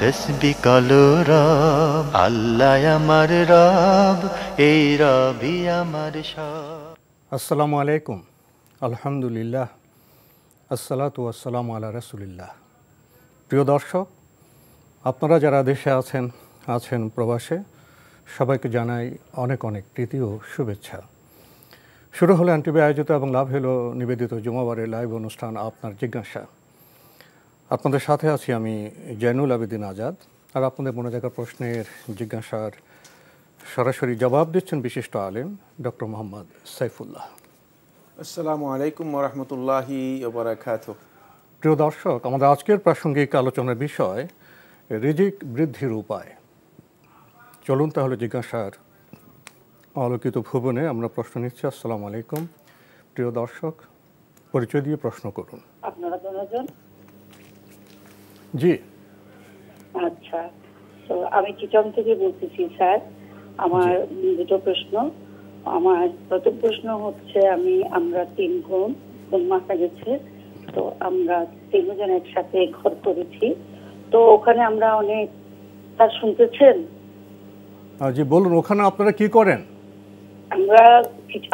তসবি কালো রব আল্লাহ আমার রব এই রবি আমার সব আসসালামু আলাইকুম আলহামদুলিল্লাহ আসসালাতু আসসালামু আলা রাসুলিল্লাহ প্রিয় দর্শক আপনারা যারা দেশে আছেন আছেন প্রবাসে সবাইকে জানাই অনেক অনেক প্রীতি ও শুভেচ্ছা শুরু হলো এনটিভি আয়োজিত এবং লাভ হলো নিবেদিত জুমাবারের লাইভ অনুষ্ঠান আপনার জিজ্ঞাসা আপনাদের সাথে আছি আমি জয়নুল আবেদিন আজাদ আর আপনাদের মনে থাকা প্রশ্নের জিজ্ঞাসার সরাসরি জবাব দিচ্ছেন বিশিষ্ট আলেম ডক্টর মোহাম্মদ সাইফুল্লাহ আসসালামু আলাইকুম রহমতুল্লাহি প্রিয় দর্শক আমাদের আজকের প্রাসঙ্গিক আলোচনার বিষয় রিজিক বৃদ্ধির উপায় চলুন তাহলে জিজ্ঞাসার আলোকিত ভুবনে আমরা প্রশ্ন নিচ্ছি আসসালামু আলাইকুম প্রিয় দর্শক পরিচয় দিয়ে প্রশ্ন করুন আপনারা জি আচ্ছা তো আমি কিচম থেকে বলতেছি স্যার আমার দুটো প্রশ্ন আমার প্রথম প্রশ্ন হচ্ছে আমি আমরা তিন ঘুম বোন মাসা গেছে তো আমরা তিনজন একসাথে ঘর করেছি তো ওখানে আমরা অনেক তার শুনতেছেন জি বলুন ওখানে আপনারা কি করেন আমরা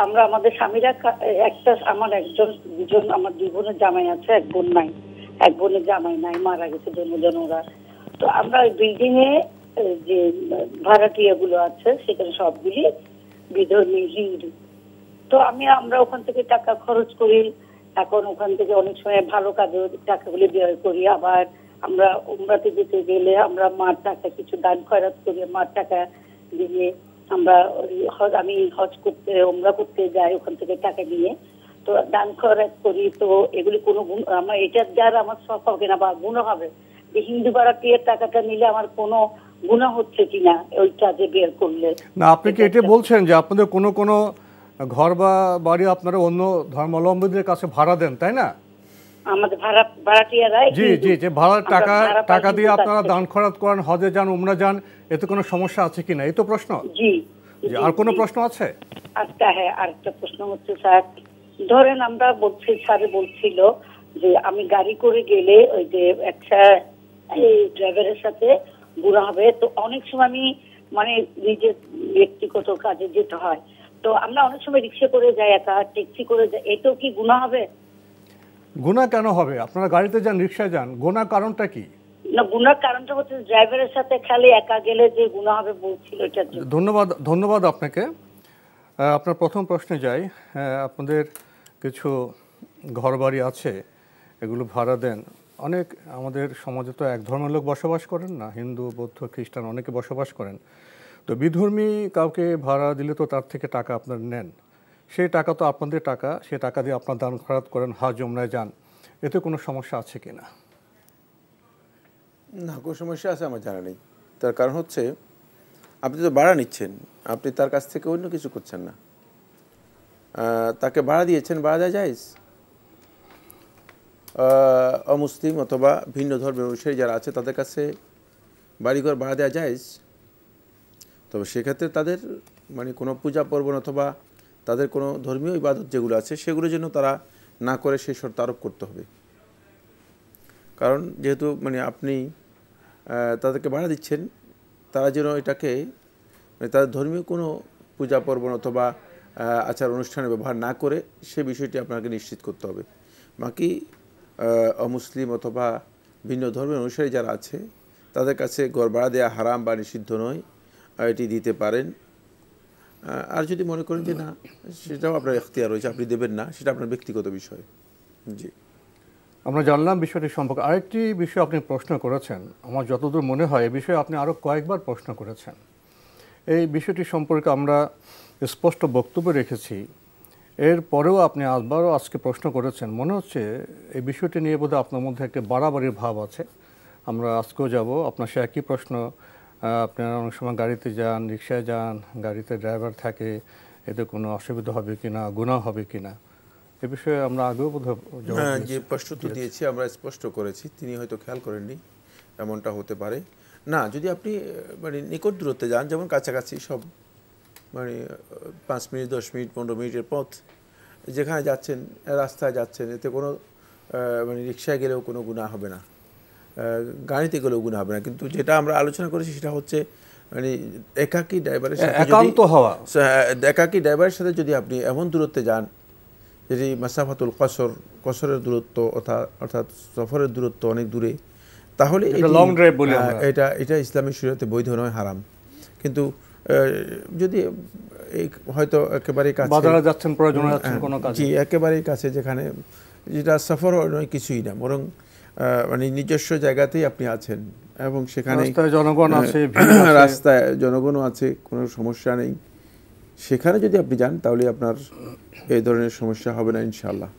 আমরা আমাদের স্বামীরা একটা আমার একজন দুজন আমার দুই বোনের জামাই আছে এক বোন নাই এক বোনের জামাই নাই মারা গেছে দুজন ওরা তো আমরা ওই বিল্ডিং এ যে ভাড়াটিয়া গুলো আছে সেখানে সবগুলি বিধর্মী হিন্দু তো আমি আমরা ওখান থেকে টাকা খরচ করি এখন ওখান থেকে অনেক সময় ভালো কাজে টাকাগুলি ব্যয় করি আবার আমরা উমরাতে যেতে গেলে আমরা মার টাকা কিছু দান খয়রাত করি মার টাকা দিয়ে আমরা আমি হজ করতে ওমরা করতে যাই ওখান থেকে টাকা নিয়ে তো করি তো এগুলি কোনো আমার এটার আমার হবে না বা গুণ হবে যে হিন্দু টাকাটা নিলে আমার কোনো গুণা হচ্ছে কিনা ওই কাজে বের করলে না আপনি কি এটা বলছেন যে আপনাদের কোনো কোনো ঘর বা বাড়ি আপনারা অন্য ধর্মাবলম্বীদের কাছে ভাড়া দেন তাই না জি জি যে ভাড়ার টাকা টাকা দিয়ে আপনারা দান খরাত করেন হজে যান উমরা যান এতে কোনো সমস্যা আছে কিনা এই তো প্রশ্ন জি আর কোনো প্রশ্ন আছে আচ্ছা, হ্যাঁ, আর একটা প্রশ্ন হচ্ছে স্যার ধরেন আমরা বলছি স্যার বলছিল যে আমি গাড়ি করে গেলে ওই যে একটা ড্রাইভারের সাথে ঘুরা হবে তো অনেক সময় আমি মানে নিজের ব্যক্তিগত কাজে যেতে হয় তো আমরা অনেক সময় রিক্সা করে যাই একা ট্যাক্সি করে যাই এতেও কি গুণা হবে গুণা কেন হবে আপনারা গাড়িতে যান রিক্সায় যান গুণা কারণটা কি না গুণার কারণটা হচ্ছে ড্রাইভারের সাথে খালি একা গেলে যে গুণা হবে বলছিল এটা ধন্যবাদ ধন্যবাদ আপনাকে আপনার প্রথম প্রশ্নে যাই আপনাদের কিছু ঘরবাড়ি আছে এগুলো ভাড়া দেন অনেক আমাদের সমাজে তো এক ধর্মের লোক বসবাস করেন না হিন্দু বৌদ্ধ খ্রিস্টান অনেকে বসবাস করেন তো বিধর্মী কাউকে ভাড়া দিলে তো তার থেকে টাকা আপনার নেন সেই টাকা তো আপনাদের টাকা সে টাকা দিয়ে আপনার দান খরাত করেন হা জমনায় যান এতে কোনো সমস্যা আছে কি না না কোনো সমস্যা আছে আমার জানা নেই তার কারণ হচ্ছে আপনি তো ভাড়া নিচ্ছেন আপনি তার কাছ থেকে অন্য কিছু করছেন না তাকে ভাড়া দিয়েছেন ভাড়া দেওয়া যায় অমুসলিম অথবা ভিন্ন ধর্মের অনুসারী যারা আছে তাদের কাছে বাড়িঘর ভাড়া দেওয়া যায় তবে সেক্ষেত্রে তাদের মানে কোনো পূজা পর্বণ অথবা তাদের কোনো ধর্মীয় ইবাদত যেগুলো আছে সেগুলোর জন্য তারা না করে সেই শর্ত আরোপ করতে হবে কারণ যেহেতু মানে আপনি তাদেরকে ভাড়া দিচ্ছেন তারা যেন এটাকে মানে তাদের ধর্মীয় কোনো পূজা পর্বণ অথবা আচার অনুষ্ঠানে ব্যবহার না করে সে বিষয়টি আপনাকে নিশ্চিত করতে হবে বাকি অমুসলিম অথবা ভিন্ন ধর্মের অনুসারী যারা আছে তাদের কাছে গড়বাড়া দেওয়া হারাম বা নিষিদ্ধ নয় এটি দিতে পারেন আর যদি মনে করেন যে না সেটাও আপনার এখতিয়ার রয়েছে আপনি দেবেন না সেটা আপনার ব্যক্তিগত বিষয় জি আমরা জানলাম বিষয়টি সম্পর্কে আরেকটি বিষয় আপনি প্রশ্ন করেছেন আমার যতদূর মনে হয় এ বিষয়ে আপনি আরও কয়েকবার প্রশ্ন করেছেন এই বিষয়টি সম্পর্কে আমরা স্পষ্ট বক্তব্য রেখেছি এর পরেও আপনি আবারও আজকে প্রশ্ন করেছেন মনে হচ্ছে এই বিষয়টি নিয়ে বোধহয় আপনার মধ্যে একটা বাড়াবাড়ির ভাব আছে আমরা আজকেও যাব আপনার সে একই প্রশ্ন আপনারা অনেক সময় গাড়িতে যান রিক্সায় যান গাড়িতে ড্রাইভার থাকে এতে কোনো অসুবিধা হবে কি না গুণা হবে কি না এ বিষয়ে আমরা আগেও বোধ যে প্রশ্ন তো দিয়েছি আমরা স্পষ্ট করেছি তিনি হয়তো খেয়াল করেননি এমনটা হতে পারে না যদি আপনি মানে নিকট দূরত্বে যান যেমন কাছাকাছি সব মানে পাঁচ মিনিট দশ মিনিট পনেরো মিনিটের পথ যেখানে যাচ্ছেন রাস্তায় যাচ্ছেন এতে কোনো মানে রিক্সায় গেলেও কোনো গুণা হবে না গাড়িতে গেলেও গুণা হবে না কিন্তু যেটা আমরা আলোচনা করেছি সেটা হচ্ছে মানে একাকি ড্রাইভারের সাথে হওয়া একাকি ড্রাইভারের সাথে যদি আপনি এমন দূরত্বে যান যদি মাসাফাতুল কসর কসরের দূরত্ব অর্থাৎ অর্থাৎ সফরের দূরত্ব অনেক দূরে তাহলে লং ড্রাইভ এটা এটা ইসলামী শরীরতে বৈধ নয় হারাম কিন্তু যদি এই হয়তো একেবারে কাছে বাজারে যাচ্ছেন হ্যাঁ, যাচ্ছেন কোনো কাজ জি একেবারেই কাছে যেখানে যেটা সফর নয় কিছুই না বরং মানে নিজস্ব জায়গাতেই আপনি আছেন এবং সেখানে জনগণ হ্যাঁ, আছে রাস্তায় জনগণও আছে কোনো সমস্যা নেই সেখানে যদি আপনি যান তাহলে আপনার এই ধরনের সমস্যা হবে না ইনশাল্লাহ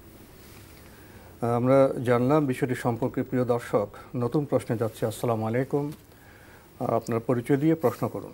আমরা জানলাম বিষয়টি সম্পর্কে প্রিয় দর্শক নতুন প্রশ্নে যাচ্ছি আসসালামু আলাইকুম আপনার পরিচয় দিয়ে প্রশ্ন করুন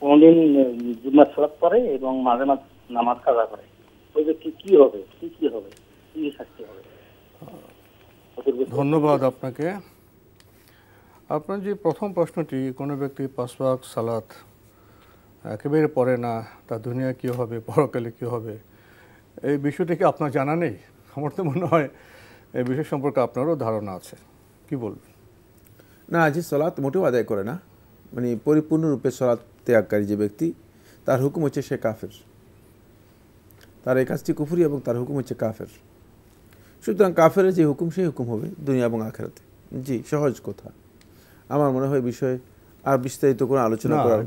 কোনোদিন জুম্মার সলাপ করে এবং মাঝে মাঝে নামাজ কাজা করে ওই যে কি কি হবে কি কি হবে কি শাস্তি হবে ধন্যবাদ আপনাকে আপনার যে প্রথম প্রশ্নটি কোনো ব্যক্তি পাঁচবাক সালাত একেবারে পড়ে না তা দুনিয়া কি হবে পরকালে কি হবে এই কি আপনার জানা নেই আমার তো মনে হয় এই বিষয় সম্পর্কে আপনারও ধারণা আছে কি বলবেন না আজি সালাত মোটেও আদায় করে না মানে পরিপূর্ণরূপে সলাৎ ত্যাগকারী যে ব্যক্তি তার হুকুম হচ্ছে সে কাফের তার এই কাজটি কুফুরি এবং তার হুকুম হচ্ছে কাফের সুতরাং কাফের যে হুকুম সেই হুকুম হবে দুনিয়া এবং আখেরাতে জি সহজ কথা আমার মনে হয় বিষয়ে আর বিস্তারিত কোনো আলোচনা করার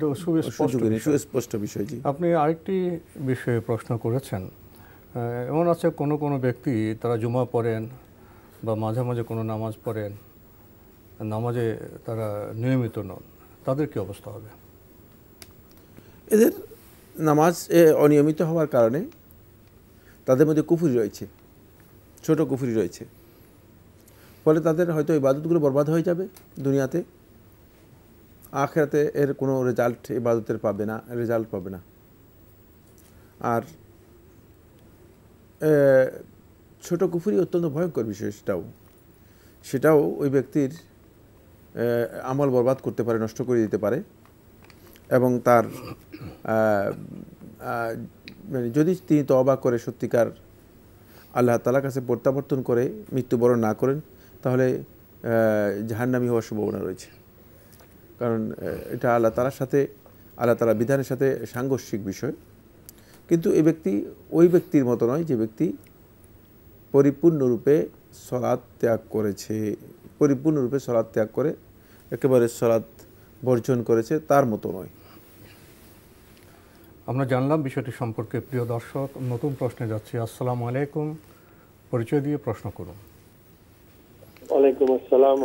সুযোগ নেই সুস্পষ্ট বিষয় জি আপনি আরেকটি বিষয়ে প্রশ্ন করেছেন এমন আছে কোনো কোনো ব্যক্তি তারা জুমা পড়েন বা মাঝে মাঝে কোনো নামাজ পড়েন নামাজে তারা নিয়মিত নন তাদের কি অবস্থা হবে এদের নামাজ অনিয়মিত হওয়ার কারণে তাদের মধ্যে কুফুরি রয়েছে ছোট কুফুরি রয়েছে ফলে তাদের হয়তো ইবাদতগুলো বরবাদ হয়ে যাবে দুনিয়াতে আখেরাতে এর কোনো রেজাল্ট ইবাদতের পাবে না রেজাল্ট পাবে না আর ছোট কুফুরি অত্যন্ত ভয়ঙ্কর বিষয় সেটাও সেটাও ওই ব্যক্তির আমল বরবাদ করতে পারে নষ্ট করে দিতে পারে এবং তার মানে যদি তিনি তবা করে সত্যিকার আল্লাহ তালার কাছে প্রত্যাবর্তন করে মৃত্যুবরণ না করেন তাহলে জাহান্নামি হওয়ার সম্ভাবনা রয়েছে কারণ এটা আল্লাহ তালার সাথে আল্লাহ তালা বিধানের সাথে সাংঘর্ষিক বিষয় কিন্তু এই ব্যক্তি ওই ব্যক্তির মতো নয় যে ব্যক্তি পরিপূর্ণরূপে সলাদ ত্যাগ করেছে পরিপূর্ণরূপে সলাদ ত্যাগ করে একেবারে সলাদ বর্জন করেছে তার মতো নয় আমরা জানলাম বিষয়টি সম্পর্কে প্রিয় দর্শক নতুন প্রশ্নে যাচ্ছি আসসালাম আলাইকুম পরিচয় দিয়ে প্রশ্ন করুন ওয়ালাইকুম আসসালাম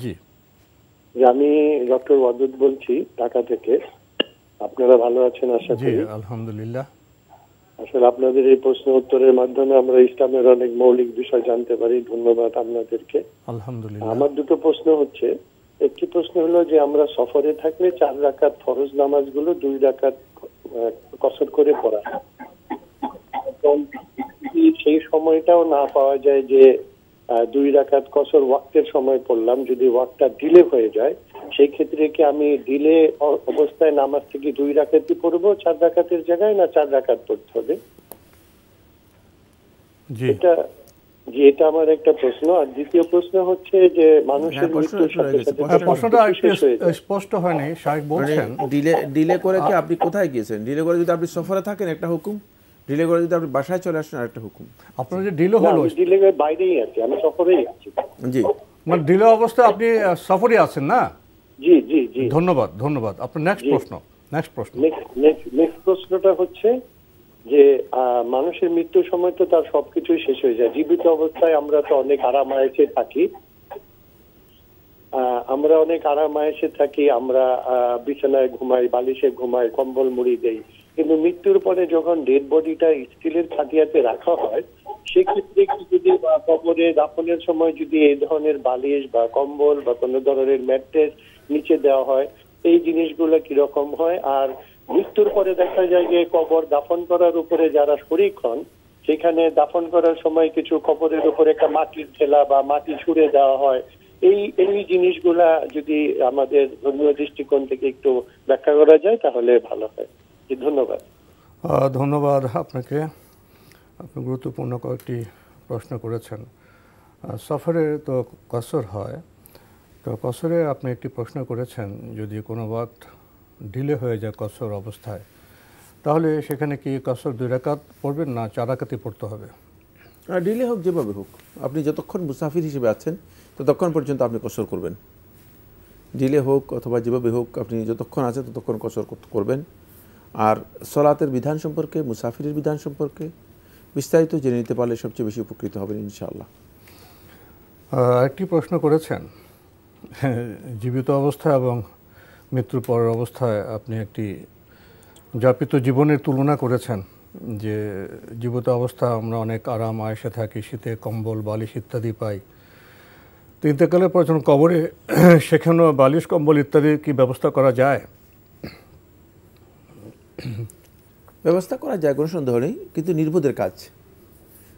জি আমি ডক্টর বলছি ঢাকা থেকে আপনারা ভালো আছেন আশা করি আলহামদুলিল্লাহ আসলে আপনাদের এই প্রশ্ন উত্তরের মাধ্যমে আমরা ইসলামের অনেক মৌলিক বিষয় জানতে পারি ধন্যবাদ আপনাদেরকে আলহামদুলিল্লাহ আমার দুটো প্রশ্ন হচ্ছে একটি প্রশ্ন হলো যে আমরা সফরে থাকলে চার রাকাত ফরজ নামাজগুলো দুই রাকাত কসর করে পড়া সেই সময়টাও না পাওয়া যায় যে দুই রাকাত কসর ওয়াক্তের সময় পড়লাম যদি ওয়াক্তটা ডিলে হয়ে যায় সেই ক্ষেত্রে কি আমি দিলে অবস্থায় নামাজ থেকে দুই রাখাতি পড়বো চার রাখাতের জায়গায় না চার রাখাত পড়তে হবে এটা জি এটা আমার একটা প্রশ্ন আর দ্বিতীয় প্রশ্ন হচ্ছে যে মানুষের হ্যাঁ, স্পষ্ট হয়নি শাহেক বলছেন ডিলে মানে ডিলে করে কি আপনি কোথায় গিয়েছেন ডিলে করে যদি আপনি সফরে থাকেন একটা হুকুম ডিলে করে যদি আপনি বাসায় চলে আসেন একটা হুকুম আপনার যে ডিলে হলো ডিলে বাইরেই আছি আমি সফরেই আছি জি মানে ডিলে অবস্থায় আপনি সফরে আছেন না জি জি জি ধন্যবাদ ধন্যবাদ আপনার নেক্সট প্রশ্ন নেক্সট প্রশ্ন নেক্সট প্রশ্নটা হচ্ছে যে মানুষের মৃত্যুর সময় তো তার সবকিছুই শেষ হয়ে যায় জীবিত অবস্থায় আমরা তো অনেক আরাম আয়েসে থাকি আমরা অনেক আরাম আয়েসে থাকি আমরা বিছানায় ঘুমাই বালিশে ঘুমাই কম্বল মুড়ি দেই কিন্তু মৃত্যুর পরে যখন ডেড বডিটা স্টিলের খাটিয়াতে রাখা হয় সেক্ষেত্রে কি যদি কবরে দাফনের সময় যদি এই ধরনের বালিশ বা কম্বল বা কোনো ধরনের ম্যাট্রেস নিচে দেওয়া হয় এই জিনিসগুলো কিরকম হয় আর মৃত্যুর পরে দেখা যায় যে কবর দাফন করার উপরে যারা শরিক হন সেখানে দাফন করার সময় কিছু কবরের উপরে একটা মাটির ঠেলা বা মাটি ছুড়ে দেওয়া হয় এই এই জিনিসগুলা যদি আমাদের ধর্মীয় দৃষ্টিকোণ থেকে একটু ব্যাখ্যা করা যায় তাহলে ভালো হয় ধন্যবাদ ধন্যবাদ আপনাকে আপনি গুরুত্বপূর্ণ কয়েকটি প্রশ্ন করেছেন সফরে তো কসর হয় তো কসরে আপনি একটি প্রশ্ন করেছেন যদি কোনো ওয়াক্ত ঢিলে হয়ে যায় কসর অবস্থায় তাহলে সেখানে কি কসর দুই রাকাত পড়বেন না চার রাকাতই পড়তে হবে ডিলে হ্যাঁ, হোক যেভাবে হোক আপনি যতক্ষণ মুসাফির হিসেবে আছেন ততক্ষণ পর্যন্ত আপনি কসর করবেন ডিলে হোক অথবা যেভাবে হোক আপনি যতক্ষণ আছেন ততক্ষণ কসর করবেন আর সলাতের বিধান সম্পর্কে মুসাফিরের বিধান সম্পর্কে বিস্তারিত জেনে নিতে পারলে সবচেয়ে বেশি উপকৃত হবেন ইনশাআল্লাহ আরেকটি প্রশ্ন করেছেন জীবিত অবস্থা এবং মৃত্যুর পরের অবস্থায় আপনি একটি যাপিত জীবনের তুলনা করেছেন যে জীবিত অবস্থা আমরা অনেক আরাম আয়সে থাকি শীতে কম্বল বালিশ ইত্যাদি পাই তো ইন্তেকালের পর যখন কবরে সেখানেও বালিশ কম্বল ইত্যাদি কি ব্যবস্থা করা যায় ব্যবস্থা করা যায় কোনো সন্দেহ নেই কিন্তু নির্বোধের কাজ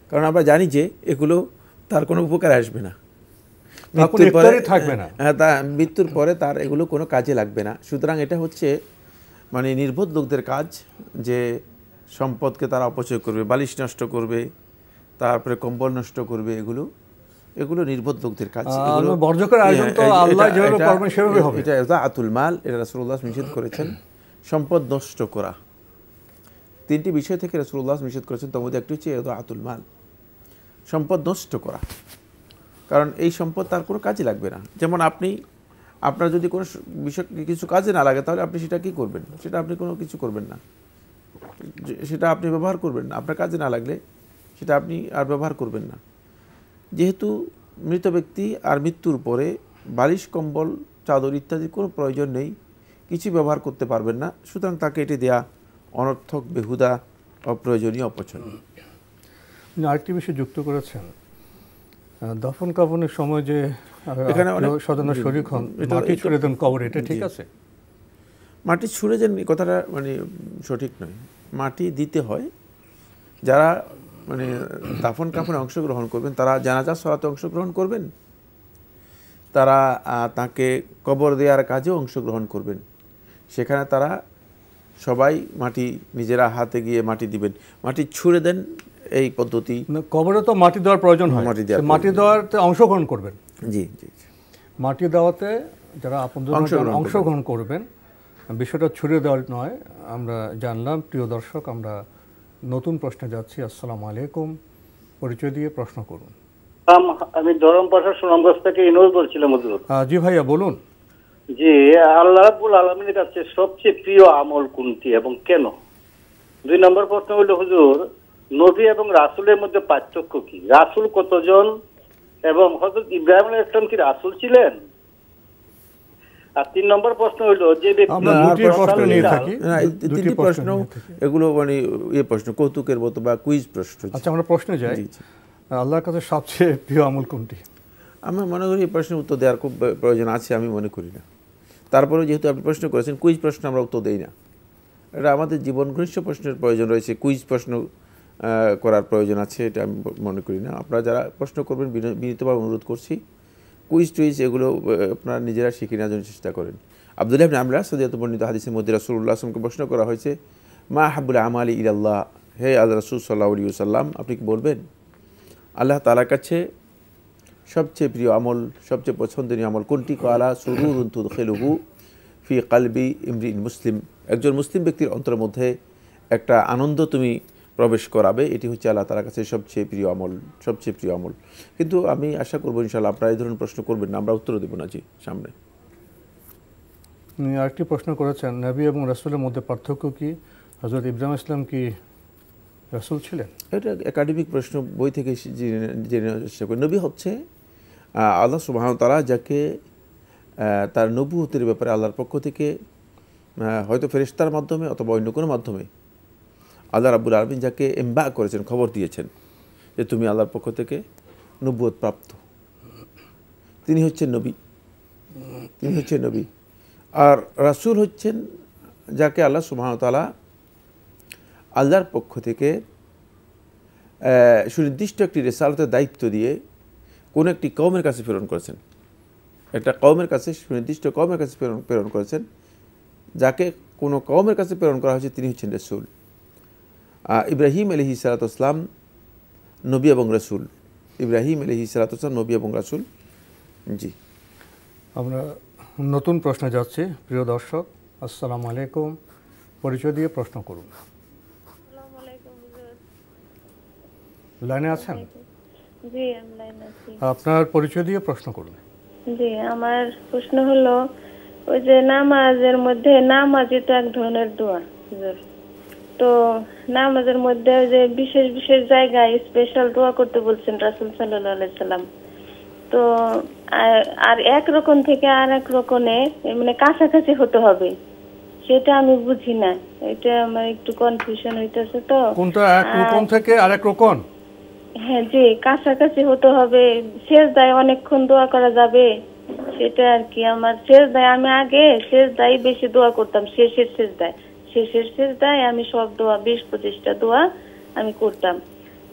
কারণ আমরা জানি যে এগুলো তার কোনো উপকার আসবে না মৃত্যুর পরে থাকবে না হ্যাঁ, মৃত্যুর পরে তার এগুলো কোনো কাজে লাগবে না সুতরাং এটা হচ্ছে মানে নির্বোধ লোকদের কাজ যে সম্পদকে তারা অপচয় করবে বালিশ নষ্ট করবে তারপরে কম্বল নষ্ট করবে এগুলো এগুলো নির্বোধ লোকদের কাজ মানে আতুল মাল এটা রাসুল্লাহ নিষেধ করেছেন সম্পদ নষ্ট করা তিনটি বিষয় থেকে রাসুল্লাহ নিষেধ করেছেন তোমাদের একটি হচ্ছে আতুল মাল সম্পদ নষ্ট করা কারণ এই সম্পদ তার কোনো কাজে লাগবে না যেমন আপনি আপনার যদি কোনো বিষয় কিছু কাজে না লাগে তাহলে আপনি সেটা কি করবেন সেটা আপনি কোনো কিছু করবেন না সেটা আপনি ব্যবহার করবেন না আপনার কাজে না লাগলে সেটা আপনি আর ব্যবহার করবেন না যেহেতু মৃত ব্যক্তি আর মৃত্যুর পরে বালিশ কম্বল চাদর ইত্যাদি কোনো প্রয়োজন নেই কিছু ব্যবহার করতে পারবেন না সুতরাং তাকে এটি দেয়া অনর্থক বেহুদা অপ্রয়োজনীয় অপছন্দ আরেকটি বিষয় যুক্ত করেছেন দফন কাফনের সময় যে এখানে অনেক সদনা শরীর হন মাটি ছুঁড়ে দেন কবর এটা ঠিক আছে মাটি ছুঁড়ে দেন কথাটা মানে সঠিক নয় মাটি দিতে হয় যারা মানে দাফন কাফনে অংশগ্রহণ করবেন তারা জানাজা সরাতে অংশগ্রহণ করবেন তারা তাকে কবর দেওয়ার কাজেও অংশগ্রহণ করবেন সেখানে তারা সবাই মাটি নিজেরা হাতে গিয়ে মাটি দিবেন মাটি ছুঁড়ে দেন এই পদ্ধতি কবরে তো মাটি দেওয়ার প্রয়োজন হয় মাটি দেওয়া মাটি দেওয়াতে অংশগ্রহণ করবেন জি জি মাটি দেওয়াতে যারা আপনজন অংশগ্রহণ করবেন বিষয়টা ছড়িয়ে দেওয়ার নয় আমরা জানলাম প্রিয় দর্শক আমরা নতুন প্রশ্নে যাচ্ছি আসসালামু আলাইকুম পরিচয় দিয়ে প্রশ্ন করুন আমি ধরমপাশা সুনামগঞ্জ থেকে ইনোজ বলছিলাম জি ভাইয়া বলুন জি আল্লাহ রাব্বুল আলমিনের কাছে সবচেয়ে প্রিয় আমল কোনটি এবং কেন দুই নম্বর প্রশ্ন হলো হুজুর নবী এবং রাসুলের মধ্যে পার্থক্য কি রাসুল কতজন এবং হজরত ইব্রাহিম ইসলাম কি রাসুল ছিলেন আমি হ্যাঁ, মানে ইয়ে আচ্ছা, মনে করি এই প্রশ্নের উত্তর দেওয়ার খুব প্রয়োজন আছে আমি মনে করি না তারপরে যেহেতু আপনি প্রশ্ন করেছেন কুইজ প্রশ্ন আমরা উত্তর দিই না এটা আমাদের জীবন ঘনিষ্ঠ প্রশ্নের প্রয়োজন রয়েছে কুইজ প্রশ্ন করার প্রয়োজন আছে এটা আমি মনে করি না আপনারা যারা প্রশ্ন করবেন বিনীতভাবে অনুরোধ করছি কুইজ টুইজ এগুলো আপনারা নিজেরা শিখে নেওয়ার জন্য চেষ্টা করেন আবদুল্লাহ ইবনে আমরা সদিয়াত বর্ণিত হাদিসের মধ্যে রাসুল্লাহ আসলামকে প্রশ্ন করা হয়েছে মা হাবুল আমালি আল্লাহ হে আল্লাহ রাসুল সাল্লাহ আলী সাল্লাম আপনি কি বলবেন আল্লাহ তালার কাছে সবচেয়ে প্রিয় আমল সবচেয়ে পছন্দনীয় আমল কোনটি কলা সুরুরুন্তুদ খেলুহু ফি কালবি ইমরিন মুসলিম একজন মুসলিম ব্যক্তির অন্তরের মধ্যে একটা আনন্দ তুমি প্রবেশ করাবে এটি হচ্ছে আল্লাহ তালার কাছে সবচেয়ে প্রিয় আমল সবচেয়ে প্রিয় আমল কিন্তু আমি আশা করবো ইনশাল্লাহ আপনারা এই ধরনের প্রশ্ন করবেন না আমরা উত্তর দেবো না জি সামনে আরেকটি প্রশ্ন করেছেন নবী এবং রাসুলের মধ্যে পার্থক্য কি হজরত ইব্রাহিম ইসলাম কি রাসুল ছিলেন এটা একাডেমিক প্রশ্ন বই থেকে জেনে চেষ্টা করি নবী হচ্ছে আল্লাহ তারা যাকে তার নবুহতের ব্যাপারে আল্লাহর পক্ষ থেকে হয়তো ফেরিস্তার মাধ্যমে অথবা অন্য কোনো মাধ্যমে আল্লাহ রাবুল আলমিন যাকে এম্বা করেছেন খবর দিয়েছেন যে তুমি আল্লাহর পক্ষ থেকে নব্বত প্রাপ্ত তিনি হচ্ছেন নবী তিনি হচ্ছেন নবী আর রাসুল হচ্ছেন যাকে আল্লাহ সুবাহতালা আল্লাহর পক্ষ থেকে সুনির্দিষ্ট একটি রেসালতের দায়িত্ব দিয়ে কোন একটি কমের কাছে প্রেরণ করেছেন একটা কমের কাছে সুনির্দিষ্ট কমের কাছে প্রেরণ প্রেরণ করেছেন যাকে কোনো কমের কাছে প্রেরণ করা হয়েছে তিনি হচ্ছেন রেসুল ইব্রাহিম আলহি সালাতাম নবী এবং রাসুল ইব্রাহিম আলহি সালাতাম নবী এবং রাসুল জি আমরা নতুন প্রশ্নে যাচ্ছি প্রিয় দর্শক আসসালামু আলাইকুম পরিচয় দিয়ে প্রশ্ন করুন লাইনে আছেন জি আপনার পরিচয় দিয়ে প্রশ্ন করুন জি আমার প্রশ্ন হলো ওই যে নামাজের মধ্যে নামাজ এটা এক ধরনের দোয়া তো নামাজের মধ্যে যে বিশেষ বিশেষ জায়গায় স্পেশাল দোয়া করতে বলছেন রাসুল সাল্লাহ সাল্লাম তো আর এক রকম থেকে আর এক রকমে মানে কাছাকাছি হতে হবে সেটা আমি বুঝি না এটা আমার একটু কনফিউশন হইতেছে তো কোনটা এক রকম থেকে আর এক রকম হ্যাঁ জি কাছাকাছি হতে হবে শেষ দায় অনেকক্ষণ দোয়া করা যাবে সেটা আর কি আমার শেষ দায় আমি আগে শেষ দায় বেশি দোয়া করতাম শেষের শেষ দায় শেষ আমি সব দোয়া বিশ পঁচিশটা দোয়া আমি করতাম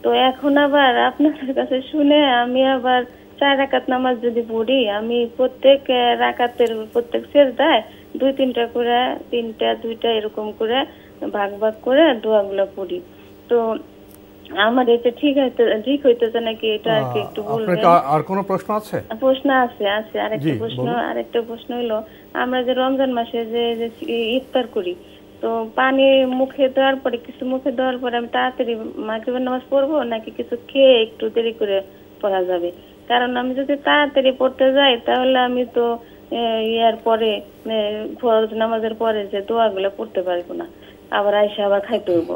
তো এখন আবার আপনাদের কাছে শুনে আমি আবার চার রাকাত নামাজ যদি পড়ি আমি প্রত্যেক রাকাতের প্রত্যেক শেষ দেয় দুই তিনটা করে তিনটা দুইটা এরকম করে ভাগ ভাগ করে দোয়াগুলো পড়ি তো আমার এটা ঠিক হইতে ঠিক হইতেছে নাকি এটা আর কি একটু বলবেন আর কোনো প্রশ্ন আছে প্রশ্ন আছে আছে আরেকটা প্রশ্ন আরেকটা প্রশ্ন হলো আমরা যে রমজান মাসে যে ইফতার করি তো পানি মুখে দেওয়ার পরে কিছু মুখে দেওয়ার পরে আমি তাড়াতাড়ি মাগরিবের নামাজ পড়বো নাকি কিছু খেয়ে একটু দেরি করে পড়া যাবে কারণ আমি যদি তাড়াতাড়ি পড়তে যাই তাহলে আমি তো ইয়ার পরে ফরজ নামাজের পরে যে দোয়াগুলো পড়তে পারবো না আবার আইসা আবার খাইতে হইব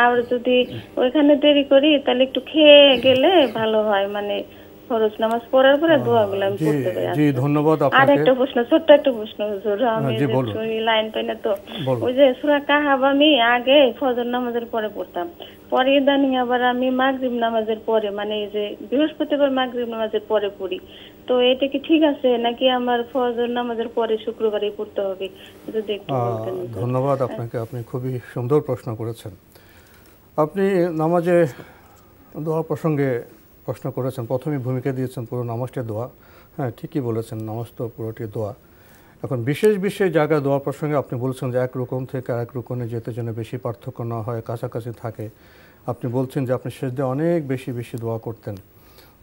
আর যদি ওইখানে দেরি করি তাহলে একটু খেয়ে গেলে ভালো হয় মানে ফরজ নামাজ পড়ার পরে দোয়া দোয়াগুলো আমি পড়তে পারি জি ধন্যবাদ আপনাকে আর একটা প্রশ্ন ছোট্ট একটা প্রশ্ন হুজুর হ্যাঁ, আমি শুনি লাইন পাই না তো ওই যে সূরা কাহাব আমি আগে ফজর নামাজের পরে পড়তাম পরে ইদানিং আবার আমি মাগরিব নামাজের পরে মানে এই যে বৃহস্পতিবার মাগরিব নামাজের পরে পড়ি তো এটা কি ঠিক আছে নাকি আমার ফজর নামাজের পরে শুক্রবারই পড়তে হবে যদি একটু বলতেন ধন্যবাদ হ্যাঁ। আপনাকে আপনি খুবই সুন্দর প্রশ্ন করেছেন আপনি নামাজে দোয়া প্রসঙ্গে প্রশ্ন করেছেন প্রথমে ভূমিকা দিয়েছেন পুরো নমস্তে দোয়া হ্যাঁ ঠিকই বলেছেন নামাজ তো পুরোটি দোয়া এখন বিশেষ বিশেষ জায়গা দোয়া প্রসঙ্গে আপনি বলছেন যে এক রকম থেকে আরেক রকমে যেতে যেন বেশি পার্থক্য না হয় কাছাকাছি থাকে আপনি বলছেন যে আপনি শেষ দিয়ে অনেক বেশি বেশি দোয়া করতেন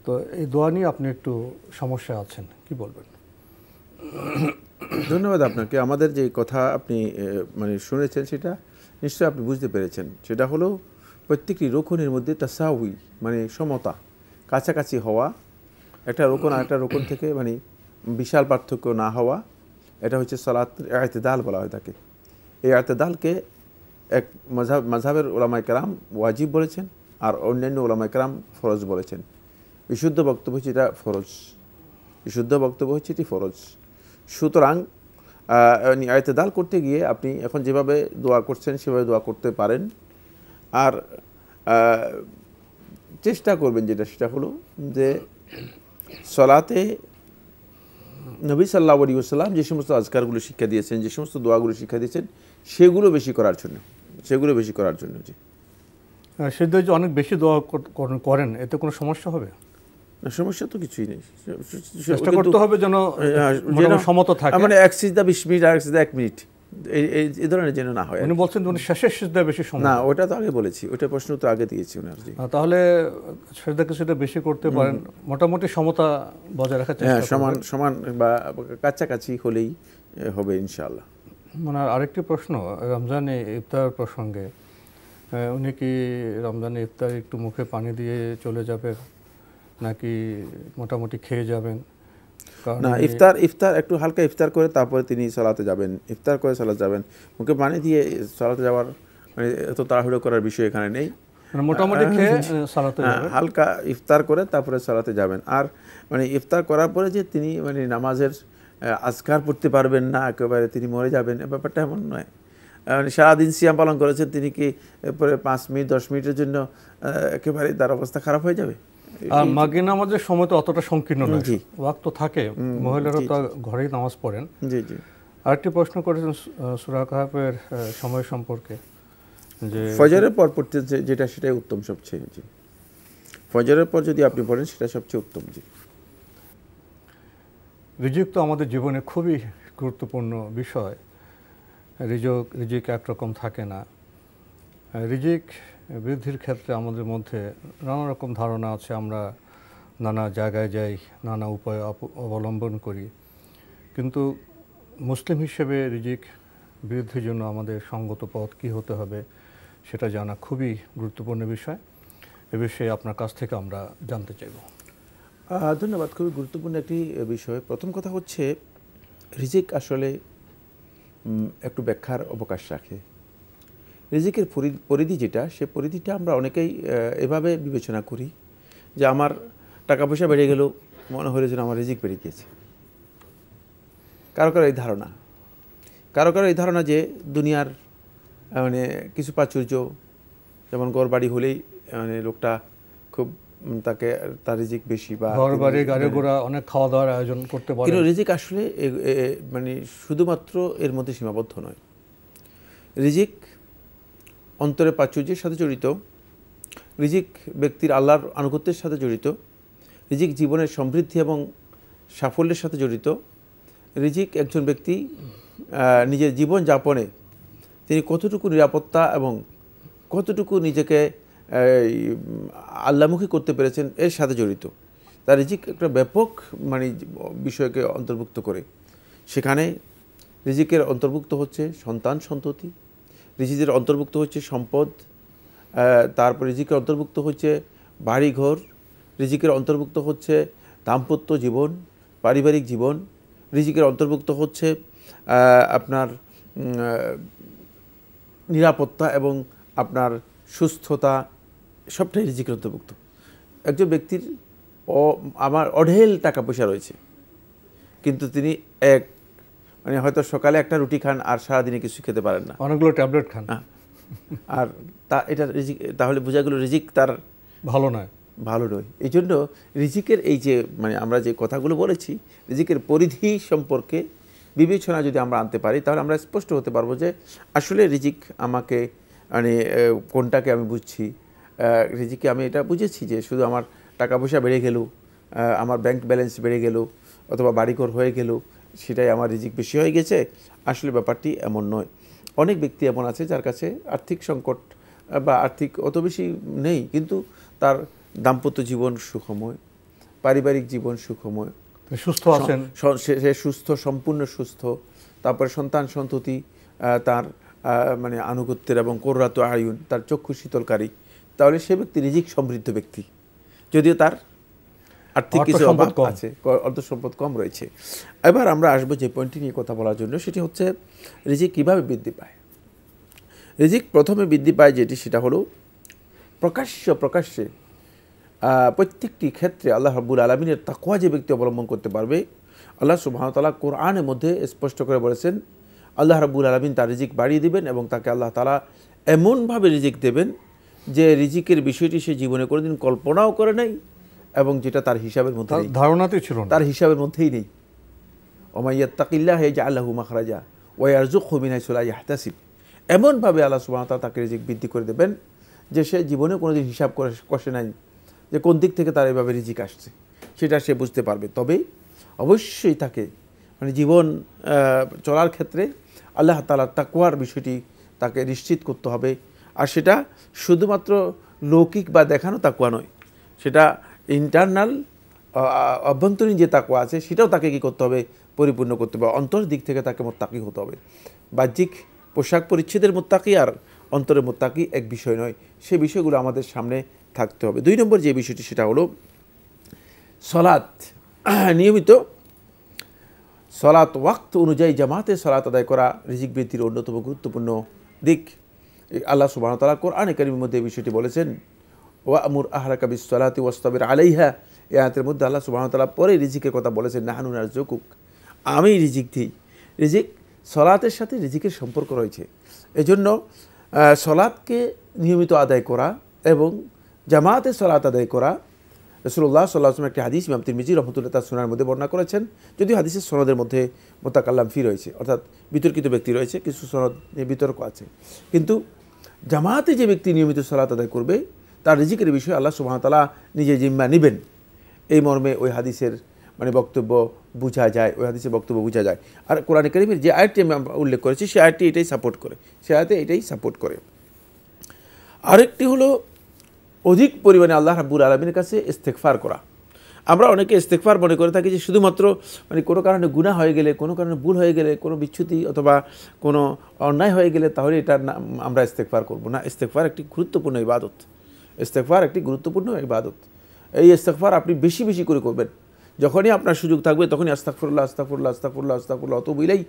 তো এই দোয়া নিয়ে আপনি একটু সমস্যা আছেন কি বলবেন ধন্যবাদ আপনাকে আমাদের যে কথা আপনি মানে শুনেছেন সেটা নিশ্চয়ই আপনি বুঝতে পেরেছেন সেটা হলো প্রত্যেকটি রক্ষণের মধ্যে তাসাউই মানে সমতা কাছাকাছি হওয়া একটা রোকন আর একটা রোকন থেকে মানে বিশাল পার্থক্য না হওয়া এটা হচ্ছে সলাত এতেদাল বলা হয় তাকে এই এতেদালকে এক মাঝাব মাঝাবের ওলামাই কালাম ওয়াজিব বলেছেন আর অন্যান্য ওলামাই কালাম ফরজ বলেছেন বিশুদ্ধ বক্তব্য হচ্ছে এটা ফরজ বিশুদ্ধ বক্তব্য হচ্ছে এটি ফরজ সুতরাং মানে এতেদাল করতে গিয়ে আপনি এখন যেভাবে দোয়া করছেন সেভাবে দোয়া করতে পারেন আর চেষ্টা করবেন যেটা সেটা হলো যে সলাতে নবী সাল্লা আলী সাল্লাম যে সমস্ত আজকারগুলো শিক্ষা দিয়েছেন যে সমস্ত দোয়াগুলো শিক্ষা দিয়েছেন সেগুলো বেশি করার জন্য সেগুলো বেশি করার জন্য যে সেদ্ধ যে অনেক বেশি দোয়া করেন এতে কোনো সমস্যা হবে সমস্যা তো কিছুই নেই চেষ্টা করতে হবে যেন হ্যাঁ, সমত থাকে মানে এক সিজদা বিশ মিনিট আর এক সিজদা এক মিনিট এই ধরনের যেন না হয় উনি বলছেন উনি শেষের সেজদা বেশি সময় না ওটা তো আগে বলেছি ওটা প্রশ্ন তো আগে দিয়েছি উনার জি তাহলে সেজদা কিছুটা বেশি করতে পারেন মোটামুটি সমতা বজায় রাখার চেষ্টা হ্যাঁ সমান সমান বা কাছাকাছি হলেই হবে ইনশাআল্লাহ মানে আরেকটি প্রশ্ন রমজানে ইফতার প্রসঙ্গে উনি কি রমজানে ইফতার একটু মুখে পানি দিয়ে চলে যাবে নাকি মোটামুটি খেয়ে যাবেন না ইফতার ইফতার একটু হালকা ইফতার করে তারপরে তিনি সলাতে যাবেন ইফতার করে সলাতে যাবেন মুখে পানি দিয়ে সলাতে যাওয়ার মানে এত তাড়াহুড়ো করার বিষয় এখানে নেই মানে মোটামুটি হ্যাঁ, হালকা ইফতার করে তারপরে সালাতে যাবেন আর মানে ইফতার করার পরে যে তিনি মানে নামাজের আজকার পড়তে পারবেন না একেবারে তিনি মরে যাবেন এ ব্যাপারটা এমন নয় মানে সারাদিন সিয়াম পালন করেছেন তিনি কি এরপরে পাঁচ মিনিট দশ মিনিটের জন্য একেবারে তার অবস্থা খারাপ হয়ে যাবে আর মাগি নামাজের সময় তো অতটা সংকীর্ণ নয় ওয়াক্ত থাকে মহিলারা তো ঘরেই নামাজ পড়েন জি জি আরেকটি প্রশ্ন করেছেন সুরা কাহাবের সময় সম্পর্কে যে ফজরের পর পড়তে যেটা সেটাই উত্তম সবচেয়ে জি ফজরের পর যদি আপনি পড়েন সেটা সবচেয়ে উত্তম জি রিজিক তো আমাদের জীবনে খুবই গুরুত্বপূর্ণ বিষয় রিজক রিজিক একরকম থাকে না রিজিক বৃদ্ধির ক্ষেত্রে আমাদের মধ্যে নানা রকম ধারণা আছে আমরা নানা জায়গায় যাই নানা উপায় অবলম্বন করি কিন্তু মুসলিম হিসেবে রিজিক বৃদ্ধির জন্য আমাদের সঙ্গত পথ কী হতে হবে সেটা জানা খুবই গুরুত্বপূর্ণ বিষয় এ বিষয়ে আপনার কাছ থেকে আমরা জানতে চাইব ধন্যবাদ খুবই গুরুত্বপূর্ণ একটি বিষয় প্রথম কথা হচ্ছে রিজিক আসলে একটু ব্যাখ্যার অবকাশ রাখে রিজিকের পরিধি যেটা সে পরিধিটা আমরা অনেকেই এভাবে বিবেচনা করি যে আমার টাকা পয়সা বেড়ে গেল মনে হলো যেন আমার রিজিক বেড়ে গিয়েছে কারো কারো এই ধারণা কারো কারো এই ধারণা যে দুনিয়ার মানে কিছু প্রাচুর্য যেমন গড় বাড়ি হলেই মানে লোকটা খুব তাকে তার রিজিক বেশি বা মানে অনেক খাওয়া দাওয়ার আয়োজন করতে পারে কিন্তু রিজিক আসলে মানে শুধুমাত্র এর মধ্যে সীমাবদ্ধ নয় রিজিক অন্তরে প্রাচুর্যের সাথে জড়িত রিজিক ব্যক্তির আল্লাহর আনুগত্যের সাথে জড়িত রিজিক জীবনের সমৃদ্ধি এবং সাফল্যের সাথে জড়িত রিজিক একজন ব্যক্তি নিজের জীবন যাপনে তিনি কতটুকু নিরাপত্তা এবং কতটুকু নিজেকে আল্লামুখী করতে পেরেছেন এর সাথে জড়িত তার রিজিক একটা ব্যাপক মানে বিষয়কে অন্তর্ভুক্ত করে সেখানে রিজিকের অন্তর্ভুক্ত হচ্ছে সন্তান সন্ততি ঋষিদের অন্তর্ভুক্ত হচ্ছে সম্পদ তারপর রিজিকের অন্তর্ভুক্ত হচ্ছে বাড়িঘর রিজিকের অন্তর্ভুক্ত হচ্ছে দাম্পত্য জীবন পারিবারিক জীবন রিজিকের অন্তর্ভুক্ত হচ্ছে আপনার নিরাপত্তা এবং আপনার সুস্থতা সবটাই রিজিকের অন্তর্ভুক্ত একজন ব্যক্তির আমার অঢেল টাকা পয়সা রয়েছে কিন্তু তিনি এক মানে হয়তো সকালে একটা রুটি খান আর সারাদিনে কিছু খেতে পারেন না অনেকগুলো ট্যাবলেট খান হ্যাঁ। আর তা এটা রিজিক তাহলে বোঝা গেল রিজিক তার ভালো নয় ভালো নয় এই জন্য রিজিকের এই যে মানে আমরা যে কথাগুলো বলেছি রিজিকের পরিধি সম্পর্কে বিবেচনা যদি আমরা আনতে পারি তাহলে আমরা স্পষ্ট হতে পারবো যে আসলে রিজিক আমাকে মানে কোনটাকে আমি বুঝছি রিজিকে আমি এটা বুঝেছি যে শুধু আমার টাকা পয়সা বেড়ে গেল আমার ব্যাংক ব্যালেন্স বেড়ে গেল অথবা বাড়িঘর হয়ে গেল সেটাই আমার রিজিক বেশি হয়ে গেছে আসলে ব্যাপারটি এমন নয় অনেক ব্যক্তি এমন আছে যার কাছে আর্থিক সংকট বা আর্থিক অত বেশি নেই কিন্তু তার দাম্পত্য জীবন সুখময় পারিবারিক জীবন সুখময় সুস্থ আছেন সে সুস্থ সম্পূর্ণ সুস্থ তারপরে সন্তান সন্ততি তার মানে আনুগত্যের এবং কোররাত আয়ুন তার চক্ষু শীতলকারী তাহলে সে ব্যক্তি রিজিক সমৃদ্ধ ব্যক্তি যদিও তার আর্থিক কিছু অভাব আছে অর্থ সম্পদ কম রয়েছে এবার আমরা আসবো যে পয়েন্টটি নিয়ে কথা বলার জন্য সেটি হচ্ছে রিজিক কীভাবে বৃদ্ধি পায় রিজিক প্রথমে বৃদ্ধি পায় যেটি সেটা হলো প্রকাশ্য প্রকাশ্যে প্রত্যেকটি ক্ষেত্রে আল্লাহ হাবুল আলমিনের তাকুয়া যে ব্যক্তি অবলম্বন করতে পারবে আল্লাহ সুবাহতালা কোরআনের মধ্যে স্পষ্ট করে বলেছেন আল্লাহ রাবুল আলমিন তার রিজিক বাড়িয়ে দেবেন এবং তাকে আল্লাহ তালা এমনভাবে রিজিক দেবেন যে রিজিকের বিষয়টি সে জীবনে কোনো দিন কল্পনাও করে নাই এবং যেটা তার হিসাবের মধ্যে ধারণাতে ছিল তার হিসাবের মধ্যেই নেই তাকিল্লা হে আল্লাহু মাখরাজা ওয়ারজুক হুমিনাইসুল্লাহ ইয়াহতাসিব এমনভাবে আল্লাহ সুবাহতা তাকে রিজিক বৃদ্ধি করে দেবেন যে সে জীবনে কোনো দিন হিসাব করে কষে নাই যে কোন দিক থেকে তার এভাবে রিজিক আসছে সেটা সে বুঝতে পারবে তবে অবশ্যই তাকে মানে জীবন চলার ক্ষেত্রে আল্লাহ তালার তাকুয়ার বিষয়টি তাকে নিশ্চিত করতে হবে আর সেটা শুধুমাত্র লৌকিক বা দেখানো তাকুয়া নয় সেটা ইন্টারনাল অভ্যন্তরীণ যে তাকুয়া আছে সেটাও তাকে কী করতে হবে পরিপূর্ণ করতে হবে অন্তর দিক থেকে তাকে মোত্তাকি হতে হবে বাহ্যিক পোশাক পরিচ্ছেদের মোত্তাকি আর অন্তরে মোত্তাকি এক বিষয় নয় সে বিষয়গুলো আমাদের সামনে থাকতে হবে দুই নম্বর যে বিষয়টি সেটা হলো সলাৎ নিয়মিত সলাৎ ওয়াক্ত অনুযায়ী জামাতে সলাৎ আদায় করা রিজিক বৃদ্ধির অন্যতম গুরুত্বপূর্ণ দিক আল্লাহ সুবাহতালা কোরআন একাডেমির মধ্যে এই বিষয়টি বলেছেন ওয়া আহরা কাবি সালাতি ওয়াস্তাবের আলাইহা এ আয়াতের মধ্যে আল্লাহ তালা পরে রিজিকের কথা বলেছেন নাহানুন আর জকুক আমি রিজিক দিই রিজিক সলাতের সাথে রিজিকের সম্পর্ক রয়েছে এজন্য সলাতকে নিয়মিত আদায় করা এবং জামাতে সলাত আদায় করা রসুল্লাহ সাল্লাহম একটি হাদিস ইমাম তিরমিজি রহমতুল্লাহ তার সোনার মধ্যে বর্ণনা করেছেন যদিও হাদিসের সনদের মধ্যে মোতাকাল্লাম ফি রয়েছে অর্থাৎ বিতর্কিত ব্যক্তি রয়েছে কিছু সনদ নিয়ে বিতর্ক আছে কিন্তু জামাতে যে ব্যক্তি নিয়মিত সলাত আদায় করবে তার রিজিকের বিষয়ে আল্লাহ সুবাহতালা নিজে জিম্মা নেবেন এই মর্মে ওই হাদিসের মানে বক্তব্য বোঝা যায় ওই হাদিসের বক্তব্য বোঝা যায় আর কোরআন করিমের যে আয়টি আমি উল্লেখ করেছি সে আয়টি এটাই সাপোর্ট করে সে আয়তে এটাই সাপোর্ট করে আরেকটি হলো অধিক পরিমাণে আল্লাহ রাব্বুর আলমীর কাছে ইস্তেকফার করা আমরা অনেকে ইস্তেকফার মনে করে থাকি যে শুধুমাত্র মানে কোনো কারণে গুণা হয়ে গেলে কোনো কারণে ভুল হয়ে গেলে কোনো বিচ্ছুতি অথবা কোনো অন্যায় হয়ে গেলে তাহলে এটা আমরা ইস্তেকফার করব না ইস্তেকফার একটি গুরুত্বপূর্ণ ইবাদত ইস্তেকফার একটি গুরুত্বপূর্ণ ইবাদত এই ইস্তেকফার আপনি বেশি বেশি করে করবেন যখনই আপনার সুযোগ থাকবে তখনই আস্তাকফুল্লাহ আস্তাকফুল্লাহ আস্তাকফুল্লাহ আস্তাকফুল্লাহ অত বইলেই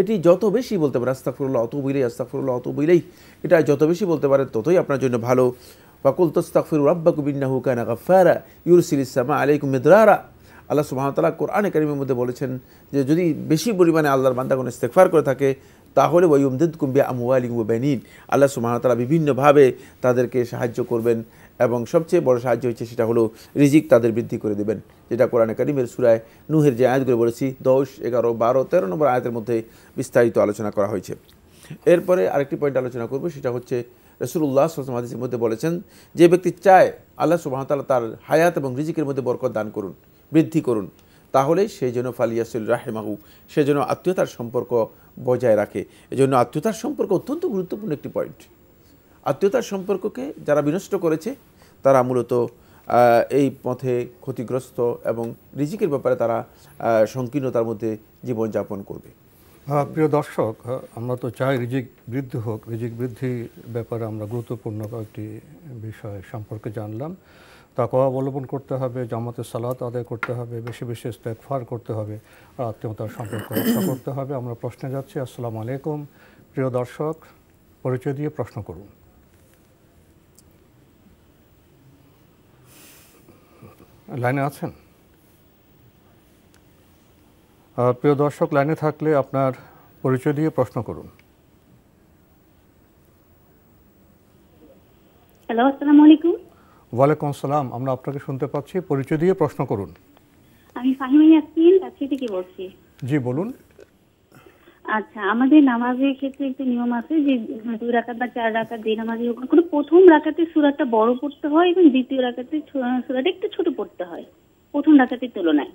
এটি যত বেশি বলতে পারেন আস্তাকফুল্লাহ অত বইলেই আস্তাকফুল্লাহ অত বইলেই এটা যত বেশি বলতে পারেন ততই আপনার জন্য ভালো বাকুল তস্তাকফির রাব্বাকুবিন্নাহু কানা গাফারা ইউরসিল ইসলামা আলাইকুম মিদরারা আল্লাহ সুবাহতালা কোরআন একাডেমির মধ্যে বলেছেন যে যদি বেশি পরিমাণে আল্লাহর বান্দাগণ ইস্তেকফার করে থাকে তাহলে ওয়ুমদিদ কুম্বিয়া আমুয়ালিং ও বেনিন আল্লাহ তারা বিভিন্নভাবে তাদেরকে সাহায্য করবেন এবং সবচেয়ে বড় সাহায্য হচ্ছে সেটা হলো রিজিক তাদের বৃদ্ধি করে দেবেন যেটা কোরআন একাডেমির সুরায় নুহের যে আয়াতগুলো বলেছি দশ এগারো বারো তেরো নম্বর আয়াতের মধ্যে বিস্তারিত আলোচনা করা হয়েছে এরপরে আরেকটি পয়েন্ট আলোচনা করব সেটা হচ্ছে রসুল্লাহ উল্লাহ হাদিসের মধ্যে বলেছেন যে ব্যক্তি চায় আল্লাহ সুবাহতালা তার হায়াত এবং রিজিকের মধ্যে বরকত দান করুন বৃদ্ধি করুন তাহলেই সেই যেন ফালিয়াসুল রাহেমাহু সে যেন আত্মীয়তার সম্পর্ক বজায় রাখে এজন্য আত্মীয়তার সম্পর্ক অত্যন্ত গুরুত্বপূর্ণ একটি পয়েন্ট আত্মীয়তার সম্পর্ককে যারা বিনষ্ট করেছে তারা মূলত এই পথে ক্ষতিগ্রস্ত এবং রিজিকের ব্যাপারে তারা সংকীর্ণতার মধ্যে জীবনযাপন করবে হ্যাঁ, প্রিয় দর্শক আমরা তো চাই রিজিক বৃদ্ধি হোক রিজিক বৃদ্ধির ব্যাপারে আমরা গুরুত্বপূর্ণ কয়েকটি বিষয় সম্পর্কে জানলাম তাকওয়া অবলম্বন করতে হবে জামাতে সালাত আদায় করতে হবে বেশি বেশি ইস্তেকফার করতে হবে আর আত্মীয়তার সম্পর্ক রক্ষা করতে হবে আমরা প্রশ্নে যাচ্ছি আসসালামু আলাইকুম প্রিয় দর্শক পরিচয় দিয়ে প্রশ্ন করুন লাইনে আছেন প্রিয় দর্শক লাইনে থাকলে আপনার পরিচয় দিয়ে প্রশ্ন করুন হ্যালো আসসালামু আলাইকুম ওয়ালাইকুম আসসালাম আমরা আপনাকে শুনতে পাচ্ছি পরিচয় দিয়ে প্রশ্ন করুন আমি ফাহিমা ইয়াসমিন রাজশাহী থেকে বলছি জি বলুন আচ্ছা আমাদের নামাজের ক্ষেত্রে একটা নিয়ম আছে যে মানে দুই রাকাত বা চার রাকাত যে নামাজই হোক কোনো প্রথম রাকাতে সুরাটা বড় পড়তে হয় এবং দ্বিতীয় রাকাতে সুরাটা একটু ছোট পড়তে হয় প্রথম রাকাতের তুলনায়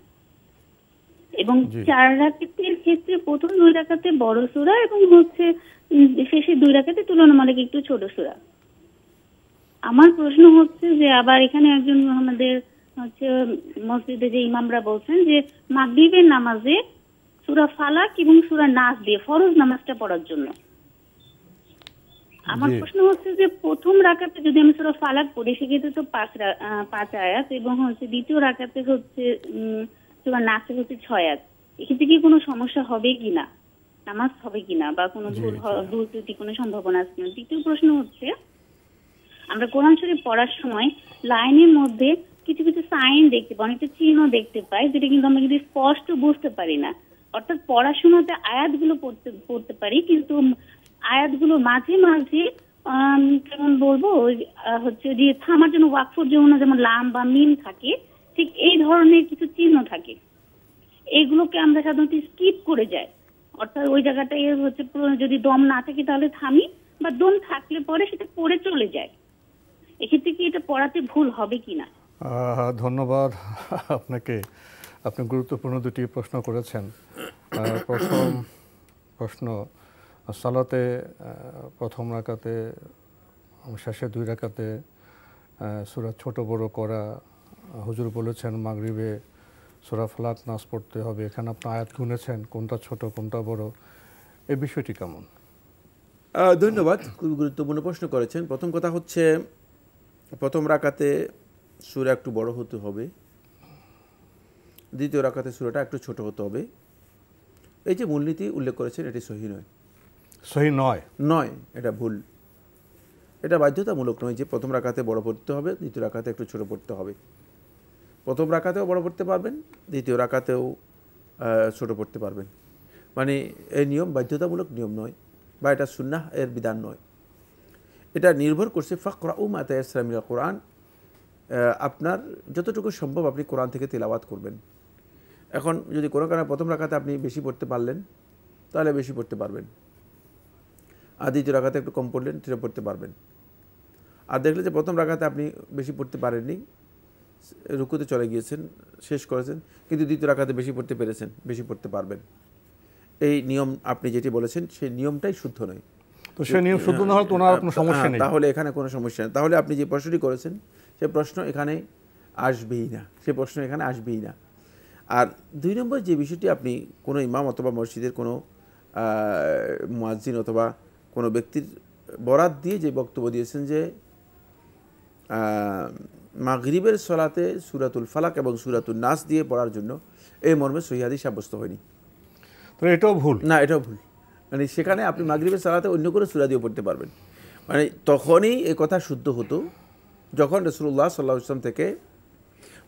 এবং চার রাকাতের ক্ষেত্রে প্রথম দুই রাকাতে বড় সুরা এবং হচ্ছে শেষে দুই রাকাতে তুলনামূলক একটু ছোট সুরা আমার প্রশ্ন হচ্ছে যে আবার এখানে একজন আমাদের হচ্ছে মসজিদে যে ইমামরা বলছেন যে মাগরিবের নামাজে সুরা ফালাক এবং সুরা নাচ দিয়ে ফরজ নামাজটা পড়ার জন্য আমার প্রশ্ন হচ্ছে যে প্রথম রাখাতে যদি আমি সুরা ফালাক পড়ি সেক্ষেত্রে তো পাঁচ পাঁচ আয়াত এবং হচ্ছে দ্বিতীয় রাখাতে হচ্ছে সুরা নাচে হচ্ছে ছয় আয়াত এক্ষেত্রে কি কোনো সমস্যা হবে কিনা নামাজ হবে কিনা বা কোনো ভুল ত্রুটি কোনো সম্ভাবনা আছে কিনা দ্বিতীয় প্রশ্ন হচ্ছে আমরা কোরআন শরীফ পড়ার সময় লাইনের মধ্যে কিছু কিছু সাইন দেখতে পাই অনেকটা চিহ্ন দেখতে পাই যেটা কিন্তু আমরা কিন্তু স্পষ্ট বুঝতে পারি না অর্থাৎ পড়াশোনাতে আয়াতগুলো পড়তে পড়তে পারি কিন্তু আয়াতগুলো মাঝে মাঝে কেমন বলবো হচ্ছে যে থামার জন্য ওয়াকফোর যেমন যেমন লাম বা মিম থাকে ঠিক এই ধরনের কিছু চিহ্ন থাকে এইগুলোকে আমরা সাধারণত স্কিপ করে যাই অর্থাৎ ওই জায়গাটায় হচ্ছে যদি দম না থাকে তাহলে থামি বা দম থাকলে পরে সেটা পড়ে চলে যায় এক্ষেত্রে কি এটা পড়াতে ভুল হবে কি না ধন্যবাদ আপনাকে আপনি গুরুত্বপূর্ণ দুটি প্রশ্ন করেছেন প্রথম প্রশ্ন সালাতে প্রথম রাখাতে শেষে দুই রাখাতে সুরা ছোট বড় করা হুজুর বলেছেন মাগরিবে সুরা ফ্লাক নাচ পড়তে হবে এখানে আপনি আয়াত গুনেছেন কোনটা ছোট কোনটা বড় এ বিষয়টি কেমন ধন্যবাদ খুবই গুরুত্বপূর্ণ প্রশ্ন করেছেন প্রথম কথা হচ্ছে প্রথম রাকাতে সুরা একটু বড় হতে হবে দ্বিতীয় রাখাতে সুরাটা একটু ছোট হতে হবে এই যে মূলনীতি উল্লেখ করেছেন এটি সহি নয় সহি নয় নয় এটা ভুল এটা বাধ্যতামূলক নয় যে প্রথম রাখাতে বড় পড়তে হবে দ্বিতীয় রাখাতে একটু ছোট পড়তে হবে প্রথম রাখাতেও বড় পড়তে পারবেন দ্বিতীয় রাখাতেও ছোট পড়তে পারবেন মানে এই নিয়ম বাধ্যতামূলক নিয়ম নয় বা এটা সুন্না এর বিধান নয় এটা নির্ভর করছে ফকরা উমাতা ইসলামিয়া কোরআন আপনার যতটুকু সম্ভব আপনি কোরআন থেকে তেলাবাত করবেন এখন যদি কোনো কারণে প্রথম রাখাতে আপনি বেশি পড়তে পারলেন তাহলে বেশি পড়তে পারবেন আর দ্বিতীয় রাখাতে একটু কম পড়লেন সেটা পড়তে পারবেন আর দেখলে যে প্রথম রাখাতে আপনি বেশি পড়তে পারেননি রুকুতে চলে গিয়েছেন শেষ করেছেন কিন্তু দ্বিতীয় রাখাতে বেশি পড়তে পেরেছেন বেশি পড়তে পারবেন এই নিয়ম আপনি যেটি বলেছেন সেই নিয়মটাই শুদ্ধ নয় তো সে নিয়ম শুদ্ধ না হলে তো ওনার কোনো সমস্যা নেই তাহলে এখানে কোনো সমস্যা নেই তাহলে আপনি যে প্রশ্নটি করেছেন সে প্রশ্ন এখানে আসবেই না সে প্রশ্ন এখানে আসবেই না আর দুই নম্বর যে বিষয়টি আপনি কোনো ইমাম অথবা মসজিদের কোনো মাজিন অথবা কোনো ব্যক্তির বরাত দিয়ে যে বক্তব্য দিয়েছেন যে মাগরিবের সলাতে সুরাতুল ফালাক এবং সুরাতুল নাস দিয়ে পড়ার জন্য এই মর্মে সহিয়াদি সাব্যস্ত হয়নি তো এটাও ভুল না এটাও ভুল মানে সেখানে আপনি মাগরীবের সালাতে অন্য করে সুরা দিয়ে পড়তে পারবেন মানে তখনই এ কথা শুদ্ধ হতো যখন রসুল্লাহ সাল্লাহ ইসলাম থেকে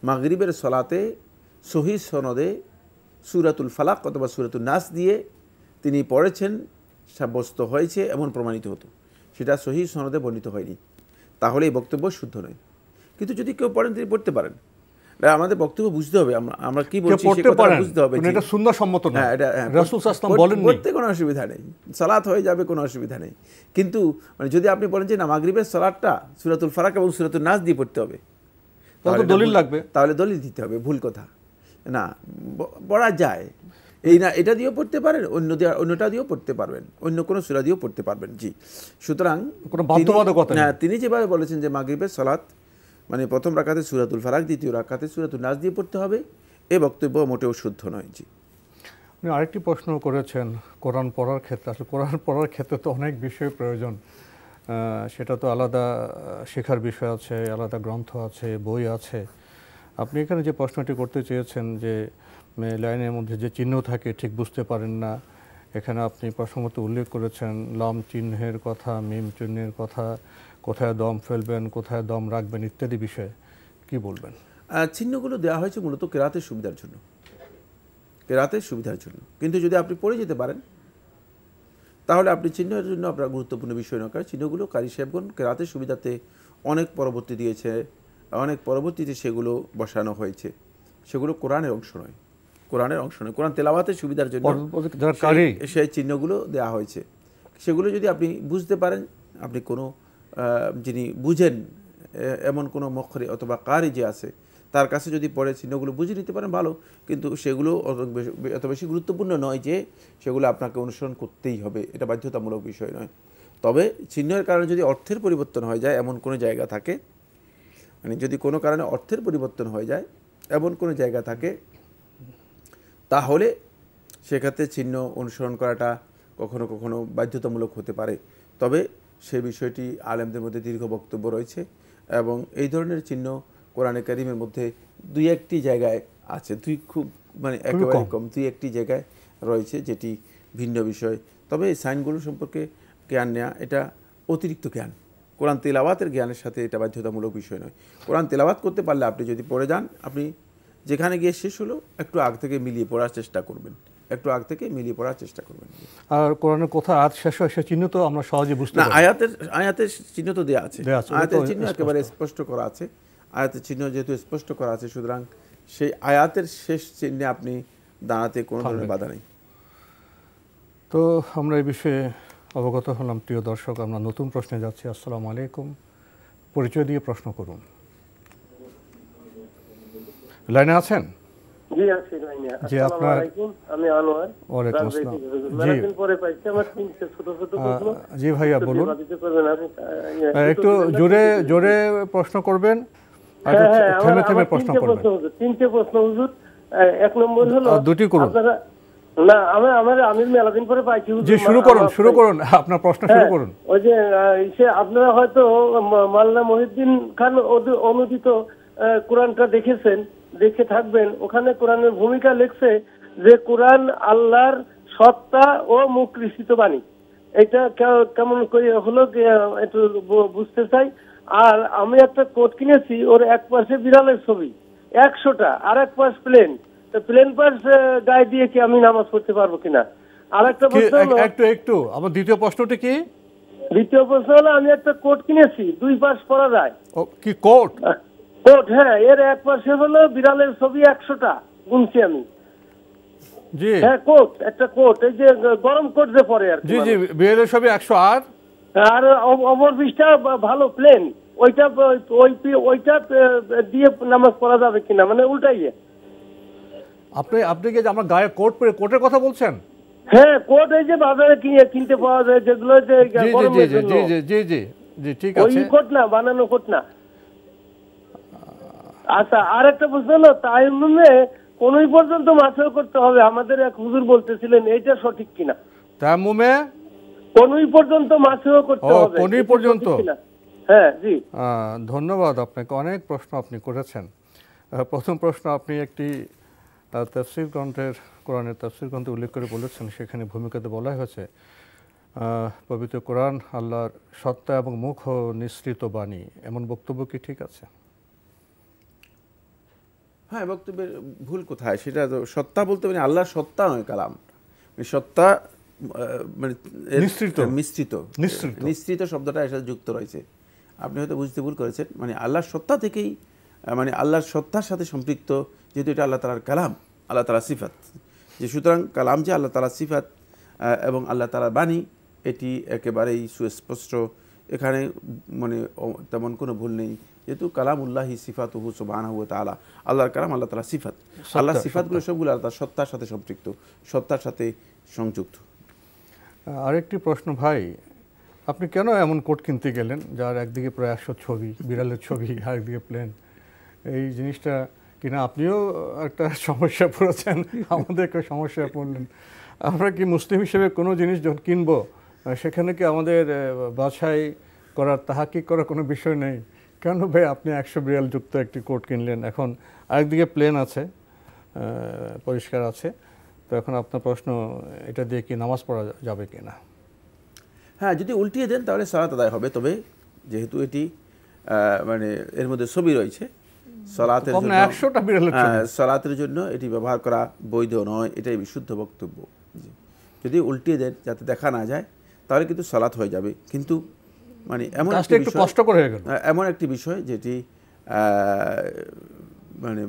মাগরীবের সলাতে সহি সনদে সুরাতুল ফালাক অথবা সুরাতুল নাস দিয়ে তিনি পড়েছেন সাব্যস্ত হয়েছে এমন প্রমাণিত হতো সেটা সহি সনদে বর্ণিত হয়নি তাহলে এই বক্তব্য শুদ্ধ নয় কিন্তু যদি কেউ পড়েন তিনি পড়তে পারেন আমাদের বক্তব্য বুঝতে হবে আমরা কি বলছি পড়তে পারেন বুঝতে হবে এটা সুন্দর সম্মত না হ্যাঁ, এটা হ্যাঁ, রাসূল সাল্লাল্লাহু বলেন পড়তে কোনো অসুবিধা নেই সালাত হয়ে যাবে কোনো অসুবিধা নেই কিন্তু মানে যদি আপনি বলেন যে না মাগরিবের সালাতটা সূরাতুল ফারাক এবং সূরাতুল নাস দিয়ে পড়তে হবে তাহলে দলিল লাগবে তাহলে দলিল দিতে হবে ভুল কথা না পড়া যায় এই না এটা দিয়েও পড়তে পারেন অন্য অন্যটা দিয়েও পড়তে পারবেন অন্য কোনো সুরা দিয়েও পড়তে পারবেন জি সুতরাং কোনো বাধ্যবাধকতা হ্যাঁ তিনি যেভাবে বলেছেন যে মাগরিবের সালাত মানে প্রথম রাখাতে সুরাতুল ফারাক দ্বিতীয় রাখাতে সুরাতুল নাচ দিয়ে পড়তে হবে এ বক্তব্য মোটেও শুদ্ধ নয় জি উনি আরেকটি প্রশ্ন করেছেন কোরআন পড়ার ক্ষেত্রে আসলে কোরআন পড়ার ক্ষেত্রে তো অনেক বিষয় প্রয়োজন সেটা তো আলাদা শেখার বিষয় আছে আলাদা গ্রন্থ আছে বই আছে আপনি এখানে যে প্রশ্নটি করতে চেয়েছেন যে লাইনের মধ্যে যে চিহ্ন থাকে ঠিক বুঝতে পারেন না এখানে আপনি প্রসঙ্গত উল্লেখ করেছেন লাম চিহ্নের কথা মিম চিহ্নের কথা কোথায় দম ফেলবেন কোথায় দম রাখবেন ইত্যাদি বিষয়ে কি বলবেন চিহ্নগুলো দেওয়া হয়েছে মূলত কেরাতের সুবিধার জন্য কেরাতের সুবিধার জন্য কিন্তু যদি আপনি পড়ে যেতে পারেন তাহলে আপনি চিহ্নের জন্য আপনার গুরুত্বপূর্ণ বিষয় নয় চিহ্নগুলো কারি সাহেবগণ কেরাতের সুবিধাতে অনেক পরবর্তী দিয়েছে অনেক পরবর্তীতে সেগুলো বসানো হয়েছে সেগুলো কোরআনের অংশ নয় কোরআনের অংশ নয় কোরআন তেলাওয়াতের সুবিধার জন্য সেই চিহ্নগুলো দেওয়া হয়েছে সেগুলো যদি আপনি বুঝতে পারেন আপনি কোনো যিনি বুঝেন এমন কোনো মক্ষরে অথবা কারি যে আছে তার কাছে যদি পড়ে চিহ্নগুলো বুঝে নিতে পারেন ভালো কিন্তু সেগুলো অত বেশি গুরুত্বপূর্ণ নয় যে সেগুলো আপনাকে অনুসরণ করতেই হবে এটা বাধ্যতামূলক বিষয় নয় তবে চিহ্নের কারণে যদি অর্থের পরিবর্তন হয়ে যায় এমন কোনো জায়গা থাকে মানে যদি কোনো কারণে অর্থের পরিবর্তন হয়ে যায় এমন কোনো জায়গা থাকে তাহলে সেক্ষেত্রে চিহ্ন অনুসরণ করাটা কখনো কখনো বাধ্যতামূলক হতে পারে তবে সে বিষয়টি আলেমদের মধ্যে দীর্ঘ বক্তব্য রয়েছে এবং এই ধরনের চিহ্ন কোরআনে কারিমের মধ্যে দুই একটি জায়গায় আছে দুই খুব মানে একেবারে কম দুই একটি জায়গায় রয়েছে যেটি ভিন্ন বিষয় তবে এই সাইনগুলো সম্পর্কে জ্ঞান নেওয়া এটা অতিরিক্ত জ্ঞান কোরআন তেলাওয়াতের জ্ঞানের সাথে এটা বাধ্যতামূলক বিষয় নয় কোরআন তেলাওয়াত করতে পারলে আপনি যদি পড়ে যান আপনি যেখানে গিয়ে শেষ হলো একটু আগ থেকে মিলিয়ে পড়ার চেষ্টা করবেন একটু আগ থেকে মিলিয়ে পড়ার চেষ্টা করবেন আর কোরআনের কথা আয়াত শেষ হয় সে চিহ্ন তো আমরা সহজে বুঝতে না আয়াতের আয়াতের চিহ্ন তো দেওয়া আছে আয়াতের চিহ্ন একেবারে স্পষ্ট করা আছে আয়াতের চিহ্ন যেহেতু স্পষ্ট করা আছে সুতরাং সেই আয়াতের শেষ চিহ্নে আপনি দাঁড়াতে কোনো ধরনের বাধা নেই তো আমরা এই বিষয়ে অবগত হলাম প্রিয় দর্শক আমরা নতুন প্রশ্নে যাচ্ছি আসসালামু আলাইকুম পরিচয় দিয়ে প্রশ্ন করুন লাইনে আছেন জি আসসালামু আলাইকুম একটু ইয়ে, জোরে জোরে প্রশ্ন করবেন হ্যাঁ, হ্যাঁ, থেমে থেমে প্রশ্ন করবেন তিনটে প্রশ্ন হুজুর এক নম্বর হলো দুটি করুন না আমি আমার আমি মেলাদিন পরে পাইছি মানে শুরু করুন শুরু করুন আপনার প্রশ্ন শুরু হ্যাঁ, করুন ওই যে আপনারা হয়তো মাল্লা মহিউদ্দিন খান অনুদিত কোরআনটা দেখেছেন দেখে থাকবেন ওখানে কোরআনের ভূমিকা লেখছে যে কোরআন আল্লাহর সত্তা ও মুকৃষিত বাণী এটা কেমন করে হলো একটু বুঝতে চাই আর আমি একটা কোট কিনেছি ওর এক পাশে বিড়ালের ছবি একশোটা আর এক পাশ প্লেন তো প্লেন পাশ গায়ে দিয়ে কি আমি নামাজ পড়তে পারবো কিনা আর একটা প্রশ্ন একটু একটু আমার দ্বিতীয় প্রশ্নটি কি দ্বিতীয় প্রশ্ন হলো আমি একটা কোট কিনেছি দুই পাশ পড়া যায় কি কোট হ্যাঁ এর এক পাশে হলো বিড়ালের ছবি একশোটা গুনছি আমি জি হ্যাঁ কোট একটা কোট এই যে গরম কোট যে পরে আর জি জি বিড়ালের ছবি একশো আর আর অপর পৃষ্ঠা ভালো প্লেন ওইটা ওই ওইটা দিয়ে নামাজ পড়া যাবে কিনা মানে উল্টাই আপনি আপনি কি আমার গায়ে কোট পরে কোটের কথা বলছেন হ্যাঁ কোট এই যে বাজারে কিনে কিনতে পাওয়া যায় যেগুলো যে জি জি জি জি জি জি ঠিক আছে ওই কোট না বানানো কোট না আচ্ছা আর একটা প্রশ্ন হলো তাইমুমে কোন পর্যন্ত মাসেল করতে হবে আমাদের এক হুজুর বলতেছিলেন এটা সঠিক কিনা তাইমুমে কোনই পর্যন্ত মাসেল করতে হবে কোনই পর্যন্ত হ্যাঁ জি ধন্যবাদ আপনাকে অনেক প্রশ্ন আপনি করেছেন প্রথম প্রশ্ন আপনি একটি তাফসির গ্রন্থের কোরআনের তাফসির গ্রন্থে উল্লেখ করে বলেছেন সেখানে ভূমিকাতে বলা হয়েছে পবিত্র কোরআন আল্লাহর সত্তা এবং মুখ নিঃসৃত বাণী এমন বক্তব্য কি ঠিক আছে হ্যাঁ বক্তব্যের ভুল কোথায় সেটা তো সত্তা বলতে মানে আল্লাহর সত্তা নয় কালাম মানে সত্তা মানে হ্যাঁ, মিশ্রিত মিশ্রিত শব্দটা এর সাথে যুক্ত রয়েছে আপনি হয়তো বুঝতে ভুল করেছেন মানে আল্লাহর সত্তা থেকেই মানে আল্লাহর সত্তার সাথে সম্পৃক্ত যেহেতু এটা আল্লাহ তালার কালাম আল্লাহ তালা সিফাত যে সুতরাং কালাম যে আল্লাহ তালা সিফাত এবং আল্লাহ তালার বাণী এটি একেবারেই সুস্পষ্ট এখানে মানে তেমন কোনো ভুল নেই যেহেতু উল্লাহি সিফাত সুবহানাহু ওয়া তাআলা আল্লাহর কালাম আল্লাহ তালা সিফাত আল্লাহ সিফাতগুলো সবগুলো আল্লাহ সত্তার সাথে সম্পৃক্ত সত্তার সাথে সংযুক্ত আরেকটি প্রশ্ন ভাই আপনি কেন এমন কোট কিনতে গেলেন যার একদিকে প্রায় একশো ছবি বিড়ালের ছবি আরেকদিকে প্লেন এই জিনিসটা কিনা আপনিও একটা সমস্যা পড়েছেন আমাদেরকে সমস্যা পড়লেন আমরা কি মুসলিম হিসেবে কোনো জিনিস যখন কিনবো সেখানে কি আমাদের বাছাই করার তাহাকি করার কোনো বিষয় নেই কেন ভাই আপনি একশো বিড়াল যুক্ত একটি কোট কিনলেন এখন আরেকদিকে প্লেন আছে পরিষ্কার আছে তো এখন আপনার প্রশ্ন এটা দিয়ে কি নামাজ পড়া যাবে কি না হ্যাঁ যদি উল্টিয়ে দেন তাহলে সালাত আদায় হবে তবে যেহেতু এটি মানে এর মধ্যে ছবি রয়েছে সলাতের জন্য একশোটা হ্যাঁ, সলাতের জন্য এটি ব্যবহার করা বৈধ নয় এটাই বিশুদ্ধ বক্তব্য যদি উল্টিয়ে দেন যাতে দেখা না যায় তাহলে কিন্তু সালাত হয়ে যাবে কিন্তু মানে এমন একটু কষ্টকর হয়ে গেল এমন একটি বিষয় যেটি মানে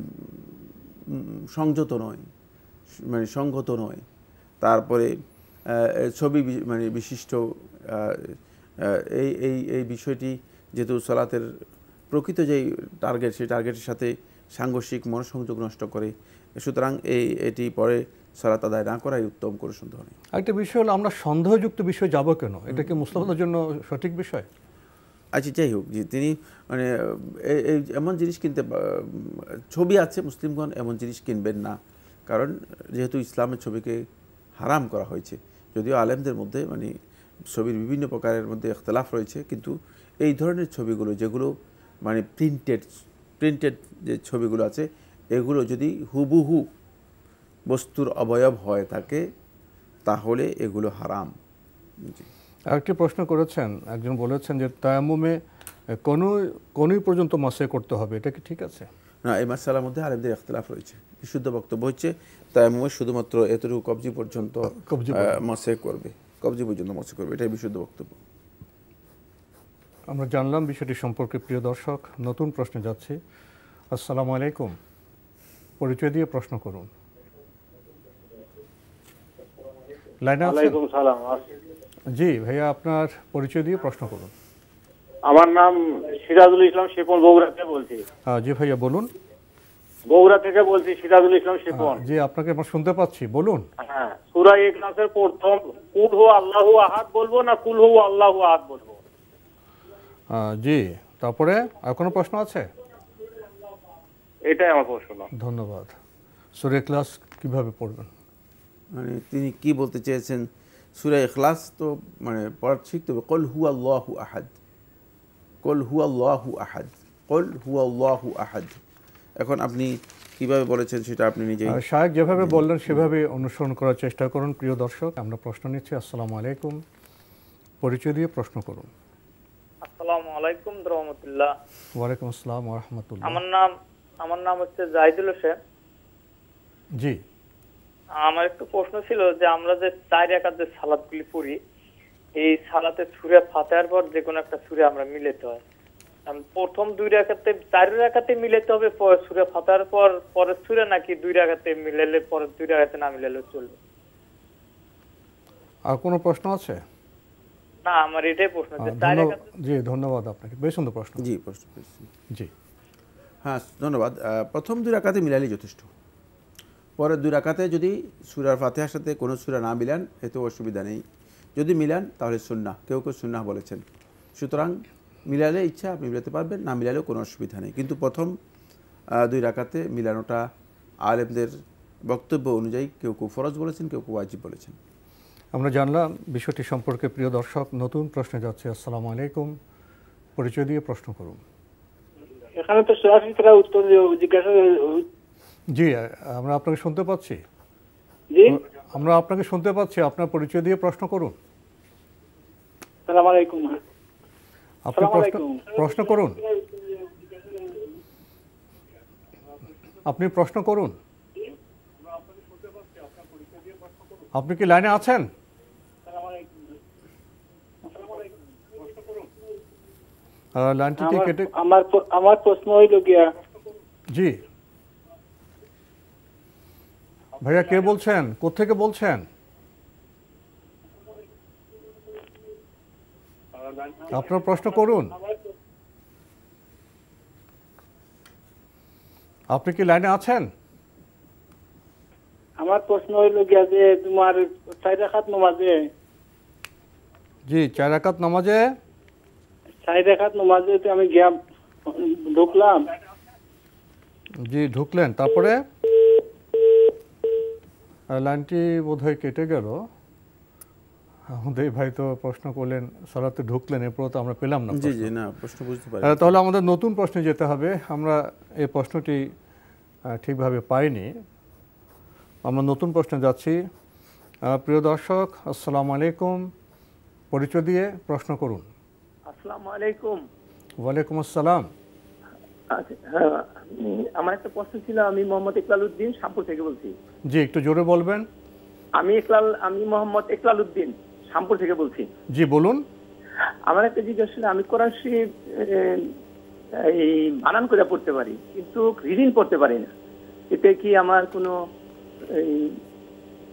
সংযত নয় মানে সংগত নয় তারপরে ছবি মানে বিশিষ্ট এই এই এই বিষয়টি যেহেতু সালাতের প্রকৃত যেই টার্গেট সেই টার্গেটের সাথে সাংঘর্ষিক মনসংযোগ নষ্ট করে সুতরাং এই এটি পরে সালাত আদায় না করাই উত্তম করে সন্দেহ একটা বিষয় হলো আমরা সন্দেহযুক্ত বিষয় যাব কেন এটা কি মুসলমানদের জন্য সঠিক বিষয় আচ্ছা যাই হোক যে তিনি মানে এমন জিনিস কিনতে ছবি আছে মুসলিমগণ এমন জিনিস কিনবেন না কারণ যেহেতু ইসলামের ছবিকে হারাম করা হয়েছে যদিও আলেমদের মধ্যে মানে ছবির বিভিন্ন প্রকারের মধ্যে এখতলাফ রয়েছে কিন্তু এই ধরনের ছবিগুলো যেগুলো মানে প্রিন্টেড প্রিন্টেড যে ছবিগুলো আছে এগুলো যদি হুবুহু বস্তুর অবয়ব হয়ে থাকে তাহলে এগুলো হারাম আরেকটি প্রশ্ন করেছেন একজন বলেছেন যে তায়ামুমে কোনো কোনই পর্যন্ত মাসে করতে হবে এটা কি ঠিক আছে না এই মাসালার মধ্যে আরেকদের ইখতলাফ রয়েছে বিশুদ্ধ বক্তব্য হচ্ছে তায়ামুমে শুধুমাত্র এতটুকু কবজি পর্যন্ত কবজি মাসে করবে কবজি পর্যন্ত মাসে করবে এটাই বিশুদ্ধ বক্তব্য আমরা জানলাম বিষয়টি সম্পর্কে প্রিয় দর্শক নতুন প্রশ্নে যাচ্ছি আসসালামু আলাইকুম পরিচয় দিয়ে প্রশ্ন করুন লাইনে আলাইকুম সালাম জি ভাইয়া আপনার পরিচয় দিয়ে প্রশ্ন করুন আমার নাম সিরাজুল ইসলাম শিপন বগুড়া থেকে বলছি জি ভাইয়া বলুন বগুড়া থেকে বলছি সিরাজুল ইসলাম শিপন জি আপনাকে আমরা শুনতে পাচ্ছি বলুন হ্যাঁ এক ইখলাসের প্রথম কুল হু আল্লাহু আহাদ বলবো না কুল হু আল্লাহ আহাদ বলবো জি তারপরে আর কোনো প্রশ্ন আছে এটাই আমার প্রশ্ন ধন্যবাদ সূরা ক্লাস কিভাবে পড়বেন মানে তিনি কি বলতে চেয়েছেন সুরা এখলাস তো মানে পড়াচ্ছি তবে কল হু আল্লাহু আহাদ কল হু আল্লাহু আহাদ কল হু আল্লাহু আহাদ এখন আপনি কিভাবে বলেছেন সেটা আপনি নিজে শাহেক যেভাবে বললেন সেভাবে অনুসরণ করার চেষ্টা করুন প্রিয় দর্শক আমরা প্রশ্ন নিচ্ছি আসসালামু আলাইকুম পরিচয় দিয়ে প্রশ্ন করুন আসসালামু আলাইকুম রহমতুল্লাহ ওয়ালাইকুম আসসালাম রহমতুল্লাহ আমার নাম আমার নাম হচ্ছে জাহিদুল হোসেন জি আমার একটু প্রশ্ন ছিল যে আমরা যে চার একার যে সালাদ গুলি পড়ি এই সালাতে সুরে ফাতেহার পর যে কোনো একটা সুরে আমরা মিলেতে হয় প্রথম দুই রাখাতে চার রাখাতে মিলেতে হবে সুরে ফাতার পর পরের সুরে নাকি দুই রাখাতে মিলালে পরের দুই রাখাতে না মিলালে চলবে আর কোনো প্রশ্ন আছে না আমার এটাই প্রশ্ন জি ধন্যবাদ আপনাকে বেশ সুন্দর প্রশ্ন জি প্রশ্ন জি হ্যাঁ ধন্যবাদ প্রথম দুই রাখাতে মিলালে যথেষ্ট পরে দুই রাকাতে যদি সুরার ফাতেহার সাথে কোনো সুরা না মিলান এতে অসুবিধা নেই যদি মিলান তাহলে সুন্না কেউ কেউ সুন্না বলেছেন সুতরাং মিলালে ইচ্ছা আপনি মিলাতে পারবেন না মিলালেও কোনো অসুবিধা নেই কিন্তু প্রথম দুই রাকাতে মিলানোটা আলেমদের বক্তব্য অনুযায়ী কেউ কেউ ফরজ বলেছেন কেউ কেউ আজিব বলেছেন আমরা জানলাম বিষয়টি সম্পর্কে প্রিয় দর্শক নতুন প্রশ্নে যাচ্ছে আসসালামু আলাইকুম পরিচয় দিয়ে প্রশ্ন করুন এখানে তো সরাসরি জিজ্ঞাসা জি আমরা আপনাকে শুনতে পাচ্ছি জি আমরা আপনাকে শুনতে পাচ্ছি আপনার পরিচয় দিয়ে প্রশ্ন করুন আসসালামু আলাইকুম আপনি প্রশ্ন প্রশ্ন করুন আপনি প্রশ্ন করুন আপনি কি লাইনে আছেন লাইনটি কেটে আমার আমার প্রশ্ন হইল গিয়া জি ভাইয়া কে বলছেন কোথেকে বলছেন আপনার প্রশ্ন করুন আপনি কি লাইনে আছেন আমার প্রশ্ন হইল গিয়া যে তোমার সাইরাকাত নামাজে জি চারাকাত নামাজে সাইরাকাত নামাজে আমি গিয়া ঢুকলাম জি ঢুকলেন তারপরে লাইনটি বোধহয় কেটে গেল আমাদের ভাই তো প্রশ্ন করলেন সরাতে ঢুকলেন এরপর তো আমরা পেলাম না জি জি না প্রশ্ন বুঝতে পারি তাহলে আমাদের নতুন প্রশ্নে যেতে হবে আমরা এই প্রশ্নটি ঠিকভাবে পাইনি আমরা নতুন প্রশ্নে যাচ্ছি প্রিয় দর্শক আসসালামু আলাইকুম পরিচয় দিয়ে প্রশ্ন করুন আসসালামু আলাইকুম ওয়ালাইকুম আসসালাম আচ্ছা, হ্যাঁ, আমার একটা প্রশ্ন ছিল আমি মোহাম্মদ ইকলাল উদ্দিন থেকে বলছি জি একটু জোরে বলবেন আমি ইকলাল আমি মোহাম্মদ ইকলাল উদ্দিন থেকে বলছি জি বলুন আমার একটা ছিল আমি কোরআন শরীফ এই বানান করে পড়তে পারি কিন্তু রিডিং পড়তে পারি না এতে কি আমার কোনো এই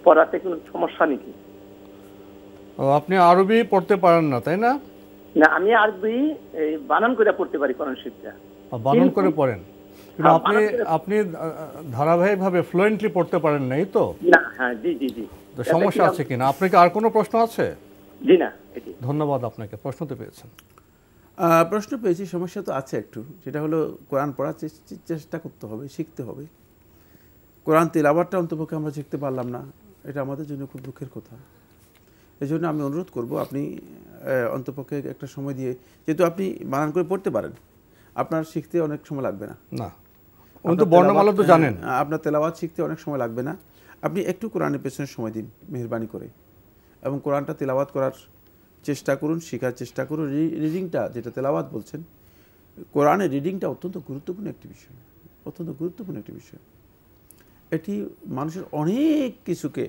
পড়াতে কোনো সমস্যা নাকি আপনি আরবি পড়তে পারেন না তাই না না আমি আরবি বানান করে পড়তে পারি কোরআন শরীফটা বানন করে পড়েন কিন্তু আপনি আপনি ধারাবাহিকভাবে ফ্লুয়েন্টলি পড়তে পারেন নাই তো না হ্যাঁ জি জি জি তো সমস্যা আছে কিনা আপনার কি আর কোনো প্রশ্ন আছে জি না ধন্যবাদ আপনাকে প্রশ্ন তো পেয়েছেন প্রশ্ন পেয়েছি সমস্যা তো আছে একটু সেটা হলো কোরআন পড়ার চেষ্টা করতে হবে শিখতে হবে কোরআন তেলাবারটা অন্তপক্ষে আমরা শিখতে পারলাম না এটা আমাদের জন্য খুব দুঃখের কথা এই জন্য আমি অনুরোধ করব আপনি অন্তপক্ষে একটা সময় দিয়ে যেহেতু আপনি বানান করে পড়তে পারেন আপনার শিখতে অনেক সময় লাগবে না না উনি তো বর্ণমালা তো জানেন হ্যাঁ, আপনার তেলাওয়াত শিখতে অনেক সময় লাগবে না আপনি একটু কোরআনের পেছনে সময় দিন মেহরবানি করে এবং কোরআনটা তেলাওয়াত করার চেষ্টা করুন শেখার চেষ্টা করুন রিডিংটা যেটা তেলাওয়াত বলছেন কোরআনের রিডিংটা অত্যন্ত গুরুত্বপূর্ণ একটি বিষয় অত্যন্ত গুরুত্বপূর্ণ একটি বিষয় এটি মানুষের অনেক কিছুকে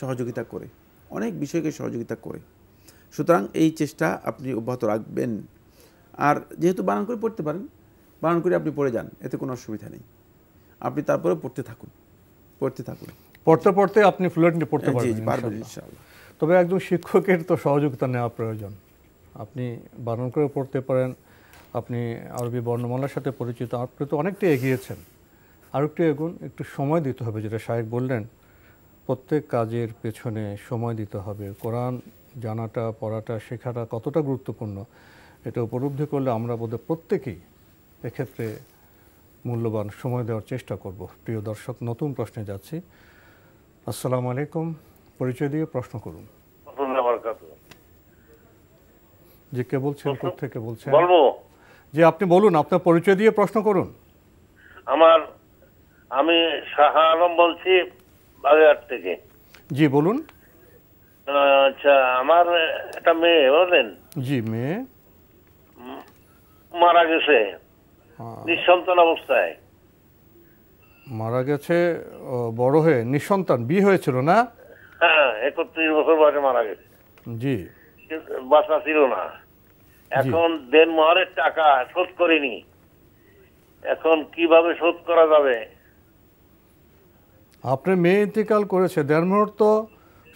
সহযোগিতা করে অনেক বিষয়কে সহযোগিতা করে সুতরাং এই চেষ্টা আপনি অব্যাহত রাখবেন আর যেহেতু বানান করে পড়তে পারেন বানান করে আপনি পড়ে যান এতে কোনো অসুবিধা নেই আপনি তারপরে পড়তে থাকুন পড়তে থাকুন পড়তে পড়তে আপনি ফ্লুয়েন্টলি পড়তে পারবেন তবে একজন শিক্ষকের তো সহযোগিতা নেওয়া প্রয়োজন আপনি বানান করে পড়তে পারেন আপনি আরবি বর্ণমালার সাথে পরিচিত আপনি তো অনেকটাই এগিয়েছেন আর একটু এগুন একটু সময় দিতে হবে যেটা সাহেব বললেন প্রত্যেক কাজের পেছনে সময় দিতে হবে কোরআন জানাটা পড়াটা শেখাটা কতটা গুরুত্বপূর্ণ এটা উপলব্ধি করলে আমরা বোধহয় প্রত্যেকেই এক্ষেত্রে মূল্যবান সময় দেওয়ার চেষ্টা করব প্রিয় দর্শক নতুন প্রশ্নে যাচ্ছি আসসালামু আলাইকুম পরিচয় দিয়ে প্রশ্ন করুন যে কে বলছেন থেকে বলছেন বলবো যে আপনি বলুন আপনার পরিচয় দিয়ে প্রশ্ন করুন আমার আমি শাহা আলম বলছি বাগেরহাট থেকে জি বলুন আচ্ছা আমার একটা মেয়ে বলেন জি মেয়ে মারা গেছে হ্যাঁ। নিঃসন্তান অবস্থায় মারা গেছে বড় হয়ে নিঃসন্তান বিয়ে হয়েছিল না হ্যাঁ একত্রিশ বছর বয়সে মারা গেছে জি বাসা ছিল না এখন দেন দেনমোহরের টাকা শোধ করিনি এখন কিভাবে শোধ করা যাবে আপনি মেয়ে ইন্তিকাল করেছে দেনমোহর তো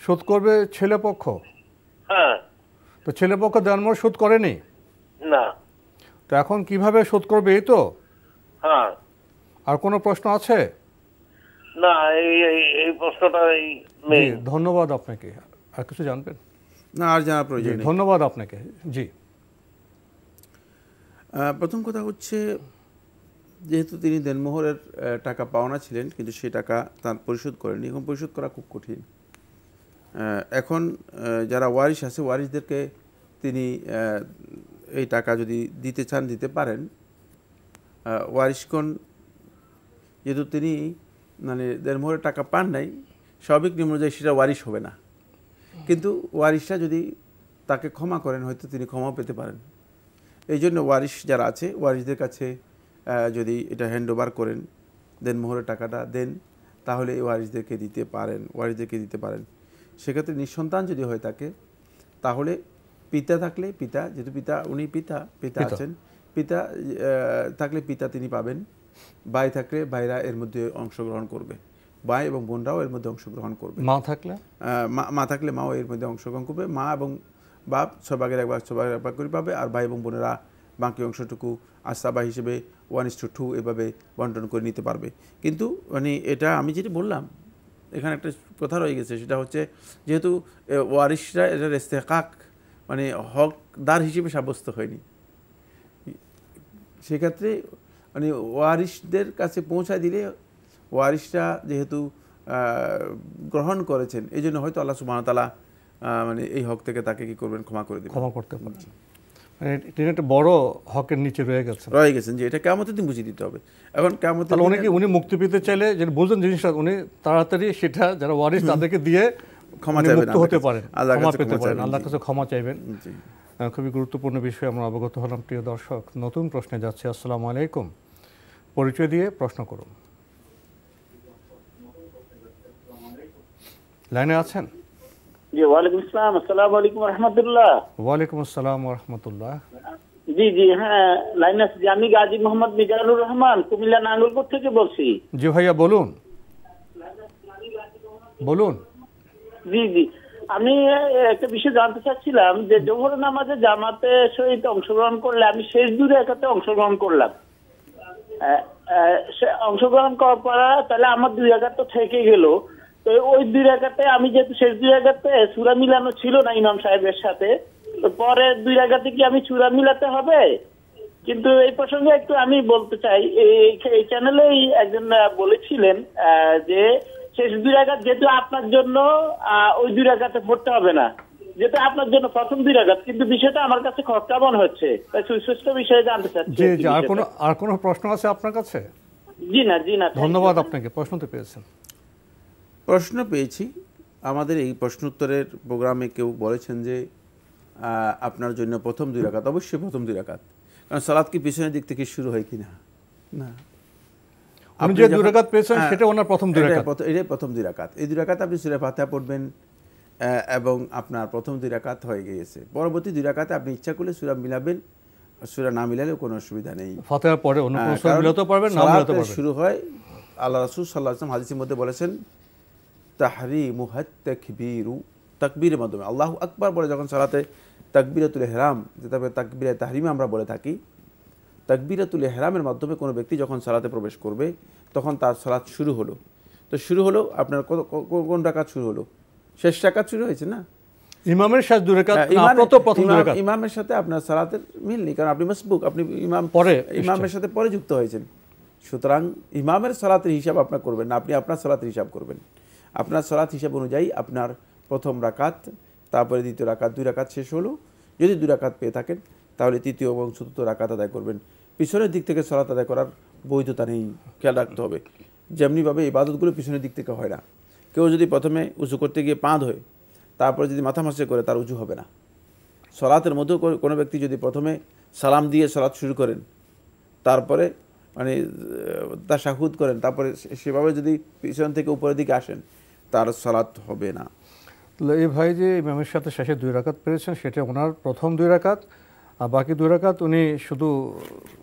শোধ করবে ছেলে পক্ষ হ্যাঁ তো ছেলে পক্ষ দেনমোহর শোধ করেনি না তো এখন কিভাবে শোধ করবে এই তো হ্যাঁ আর কোনো প্রশ্ন আছে না এই প্রশ্নটা ধন্যবাদ আপনাকে আর কিছু জানবেন না আর জানা প্রয়োজন ধন্যবাদ আপনাকে জি প্রথম কথা হচ্ছে যেহেতু তিনি দেনমোহরের টাকা পাওনা ছিলেন কিন্তু সেই টাকা তার পরিশোধ করেনি এখন পরিশোধ করা খুব কঠিন এখন যারা ওয়ারিশ আছে ওয়ারিশদেরকে তিনি এই টাকা যদি দিতে চান দিতে পারেন ওয়ারিশগণ যেহেতু তিনি মানে দেড়মোহরে টাকা পান নাই স্বাভাবিক নিয়ম অনুযায়ী সেটা ওয়ারিশ হবে না কিন্তু ওয়ারিশরা যদি তাকে ক্ষমা করেন হয়তো তিনি ক্ষমাও পেতে পারেন এই জন্য ওয়ারিশ যারা আছে ওয়ারিশদের কাছে যদি এটা হ্যান্ড ওভার করেন দেন মোহরের টাকাটা দেন তাহলে এই ওয়ারিশদেরকে দিতে পারেন ওয়ারিশদেরকে দিতে পারেন সেক্ষেত্রে নিঃসন্তান যদি হয় তাকে তাহলে পিতা থাকলে পিতা যেহেতু পিতা উনি পিতা পিতা আছেন পিতা থাকলে পিতা তিনি পাবেন ভাই থাকলে ভাইরা এর মধ্যে অংশগ্রহণ করবে ভাই এবং বোনরাও এর মধ্যে অংশগ্রহণ করবে মা থাকলে মা থাকলে মাও এর মধ্যে অংশগ্রহণ করবে মা এবং বাপ ছয় একবার ছয় একবার করে পাবে আর ভাই এবং বোনেরা বাকি অংশটুকু আস্তাবা হিসেবে ওয়ান ইস টু টু এভাবে বন্টন করে নিতে পারবে কিন্তু মানে এটা আমি যেটা বললাম এখানে একটা কথা রয়ে গেছে সেটা হচ্ছে যেহেতু ওয়ারিশরা এটার ইস্তেহাক মানে হকদার হিসেবে সাব্যস্ত হয়নি সেক্ষেত্রে মানে ওয়ারিশদের কাছে পৌঁছায় দিলে ওয়ারিশরা যেহেতু গ্রহণ করেছেন এই জন্য হয়তো আল্লাহ সুবাহতালা মানে এই হক থেকে তাকে কি করবেন ক্ষমা করে দেবেন ক্ষমা করতে মানে তিনি একটা বড় হকের নিচে রয়ে গেছেন রয়ে গেছেন যে এটা কেমন দিন বুঝিয়ে দিতে হবে এখন কেমন তাহলে অনেকে উনি মুক্তি পেতে চাইলে যেটা বলছেন জিনিসটা উনি তাড়াতাড়ি সেটা যারা ওয়ারিশ তাদেরকে দিয়ে মানে খুবই গুরুত্বপূর্ণ বিষয়ে আমরা অবগত হলাম প্রিয় দর্শক নতুন প্রশ্নে আলাইকুম পরিচয় দিয়ে প্রশ্ন করুন লাইনে আছেন ওয়ালাইকুম আসসালাম জি জি হ্যাঁ আমি গাজী মোহাম্মদ মিজানুর রহমান কুমিল্লা নাঙ্গলপুর থেকে বলছি জি ভাইয়া বলুন বলুন জি জি আমি একটা বিষয় জানতে চাচ্ছিলাম যে জোহর নামাজে জামাতে সহিত অংশগ্রহণ করলে আমি শেষ দূরে একাতে অংশগ্রহণ করলাম অংশগ্রহণ করার পরে তাহলে আমার দুই একাত তো থেকে গেল তো ওই দুই একাতে আমি যেহেতু শেষ দুই একাতে চূড়া মিলানো ছিল না ইমাম সাহেবের সাথে তো পরে দুই একাতে কি আমি চূড়া মিলাতে হবে কিন্তু এই প্রসঙ্গে একটু আমি বলতে চাই এই চ্যানেলেই একজন বলেছিলেন যে শেষ দুই যেহেতু আপনার জন্য ওই দুই পড়তে হবে না যেটা আপনার জন্য প্রথম দুই রাখাত কিন্তু বিষয়টা আমার কাছে হচ্ছে তাই সুস্পষ্ট বিষয়ে জানতে চাচ্ছি জি আর কোনো আর কোনো প্রশ্ন আছে আপনার কাছে জি না জি না ধন্যবাদ আপনাকে প্রশ্ন তো পেয়েছেন প্রশ্ন পেয়েছি আমাদের এই প্রশ্ন উত্তরের প্রোগ্রামে কেউ বলেছেন যে আপনার জন্য প্রথম দুই রাখাত অবশ্যই প্রথম দুই রাখাত কারণ সালাদ কি পিছনের দিক থেকে শুরু হয় কি না না আপনি যে পেয়েছেন হ্যাঁ, সেটা ওনার প্রথম এটাই প্রথম এই আপনি ফাতিহা পড়বেন এবং আপনার প্রথম হয়ে গিয়েছে পরবর্তী আপনি ইচ্ছা করলে মিলাবেন না কোনো অসুবিধা নেই মিলাতে পারবেন না মিলাতে পারবেন শুরু হয় আল্লাহ রাসূল সাল্লাল্লাহু আলাইহি মধ্যে বলেছেন তাহরিমু হাত তাকবীরের মাধ্যমে আল্লাহু আকবার বলে যখন সালাতে তাকবীরাতুল ইহরাম যেটা তাকবীরে তাহরিমে আমরা বলে থাকি তাকবিরাতুল এহরামের মাধ্যমে কোনো ব্যক্তি যখন সালাতে প্রবেশ করবে তখন তার সালাত শুরু হলো তো শুরু হলো আপনার কোন ডাকাত শুরু হলো শেষ ডাকাত শুরু হয়েছে না ইমামের সাথে হ্যাঁ, দূরে ইমামের সাথে আপনার সালাতের মিল নেই কারণ আপনি মাসবুক আপনি ইমাম পরে ইমামের সাথে পরে যুক্ত হয়েছেন সুতরাং ইমামের সালাতের হিসাব আপনার করবেন না আপনি আপনার সালাতের হিসাব করবেন আপনার সালাত হিসাব অনুযায়ী আপনার প্রথম রাকাত তারপরে দ্বিতীয় রাকাত দুই রাকাত শেষ হলো যদি দুই রাকাত পেয়ে থাকেন তাহলে তৃতীয় এবং চতুর্থ রাকাত আদায় করবেন পিছনের দিক থেকে সলাত আদায় করার বৈধতা নেই খেয়াল রাখতে হবে যেমনিভাবে ইবাদতগুলো পিছনের দিক থেকে হয় না কেউ যদি প্রথমে উঁচু করতে গিয়ে পা ধোয় তারপরে যদি মাথা মাসে করে তার উঁচু হবে না সলাতের মধ্যেও কোনো ব্যক্তি যদি প্রথমে সালাম দিয়ে সলাৎ শুরু করেন তারপরে মানে তার সাহুদ করেন তারপরে সেভাবে যদি পিছন থেকে উপরের দিকে আসেন তার সলাৎ হবে না তাহলে এই ভাই যে ইমামের সাথে শেষে দুই রাকাত পেরেছেন সেটা ওনার প্রথম দুই রাকাত আর বাকি দুই রাকাত উনি শুধু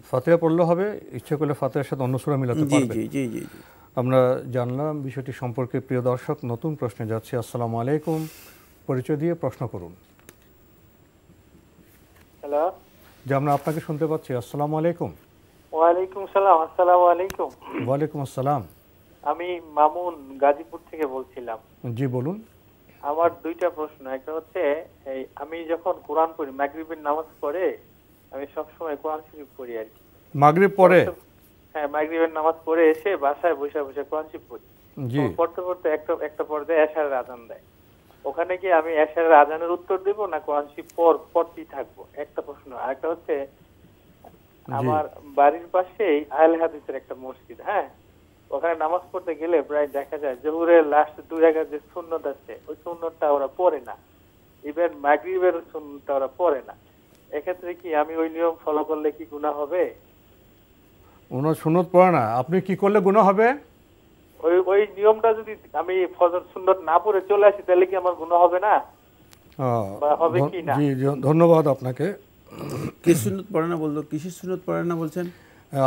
ফাতেহা পড়লে হবে ইচ্ছে করলে ফাতেহার সাথে অন্য সুরা মিলাতে পারবে জি জি জি আমরা জানলাম বিষয়টি সম্পর্কে প্রিয় দর্শক নতুন প্রশ্নে যাচ্ছি আসসালামু আলাইকুম পরিচয় দিয়ে প্রশ্ন করুন হ্যালো যে আমরা আপনাকে শুনতে পাচ্ছি আসসালামু আলাইকুম ওয়ালাইকুম সালাম আসসালামু আলাইকুম ওয়ালাইকুম আসসালাম আমি মামুন গাজীপুর থেকে বলছিলাম জি বলুন আমার দুইটা প্রশ্ন একটা হচ্ছে এই আমি যখন কোরআন পড়ি মাগরিবের নামাজ পড়ে আমি সব সময় কোরআন শরীফ পড়ি আর কি মাগরিব পড়ে হ্যাঁ মাগরিবের নামাজ পড়ে এসে বাসায় বসে বসে কোরআন শরীফ পড়ি পড়তে পড়তে একটা একটা পর্যায়ে এশারের আজান দেয় ওখানে কি আমি এশারের আজানের উত্তর দেব না কোরআন শরীফ পর পড়তেই থাকবো একটা প্রশ্ন আর একটা হচ্ছে আমার বাড়ির পাশেই আহলে হাদিসের একটা মসজিদ হ্যাঁ ওখানে নামাজ পড়তে গেলে প্রায় দেখা যায় জহুরের লাস্ট দু রেখা যে সুন্নত আছে ওই সুন্নতটা ওরা পড়ে না ইভেন মাগরিবের সুন্নতটা ওরা পড়ে না এক্ষেত্রে কি আমি ওই নিয়ম ফলো করলে কি গুণা হবে ওনার সুন্নত পড়ে না আপনি কি করলে গুণা হবে ওই ওই নিয়মটা যদি আমি ফজর সুন্নত না পড়ে চলে আসি তাহলে কি আমার গুণা হবে না হবে কি না ধন্যবাদ আপনাকে কি সুন্নত পড়ে না বললো কিসের সুন্নত পড়ে না বলছেন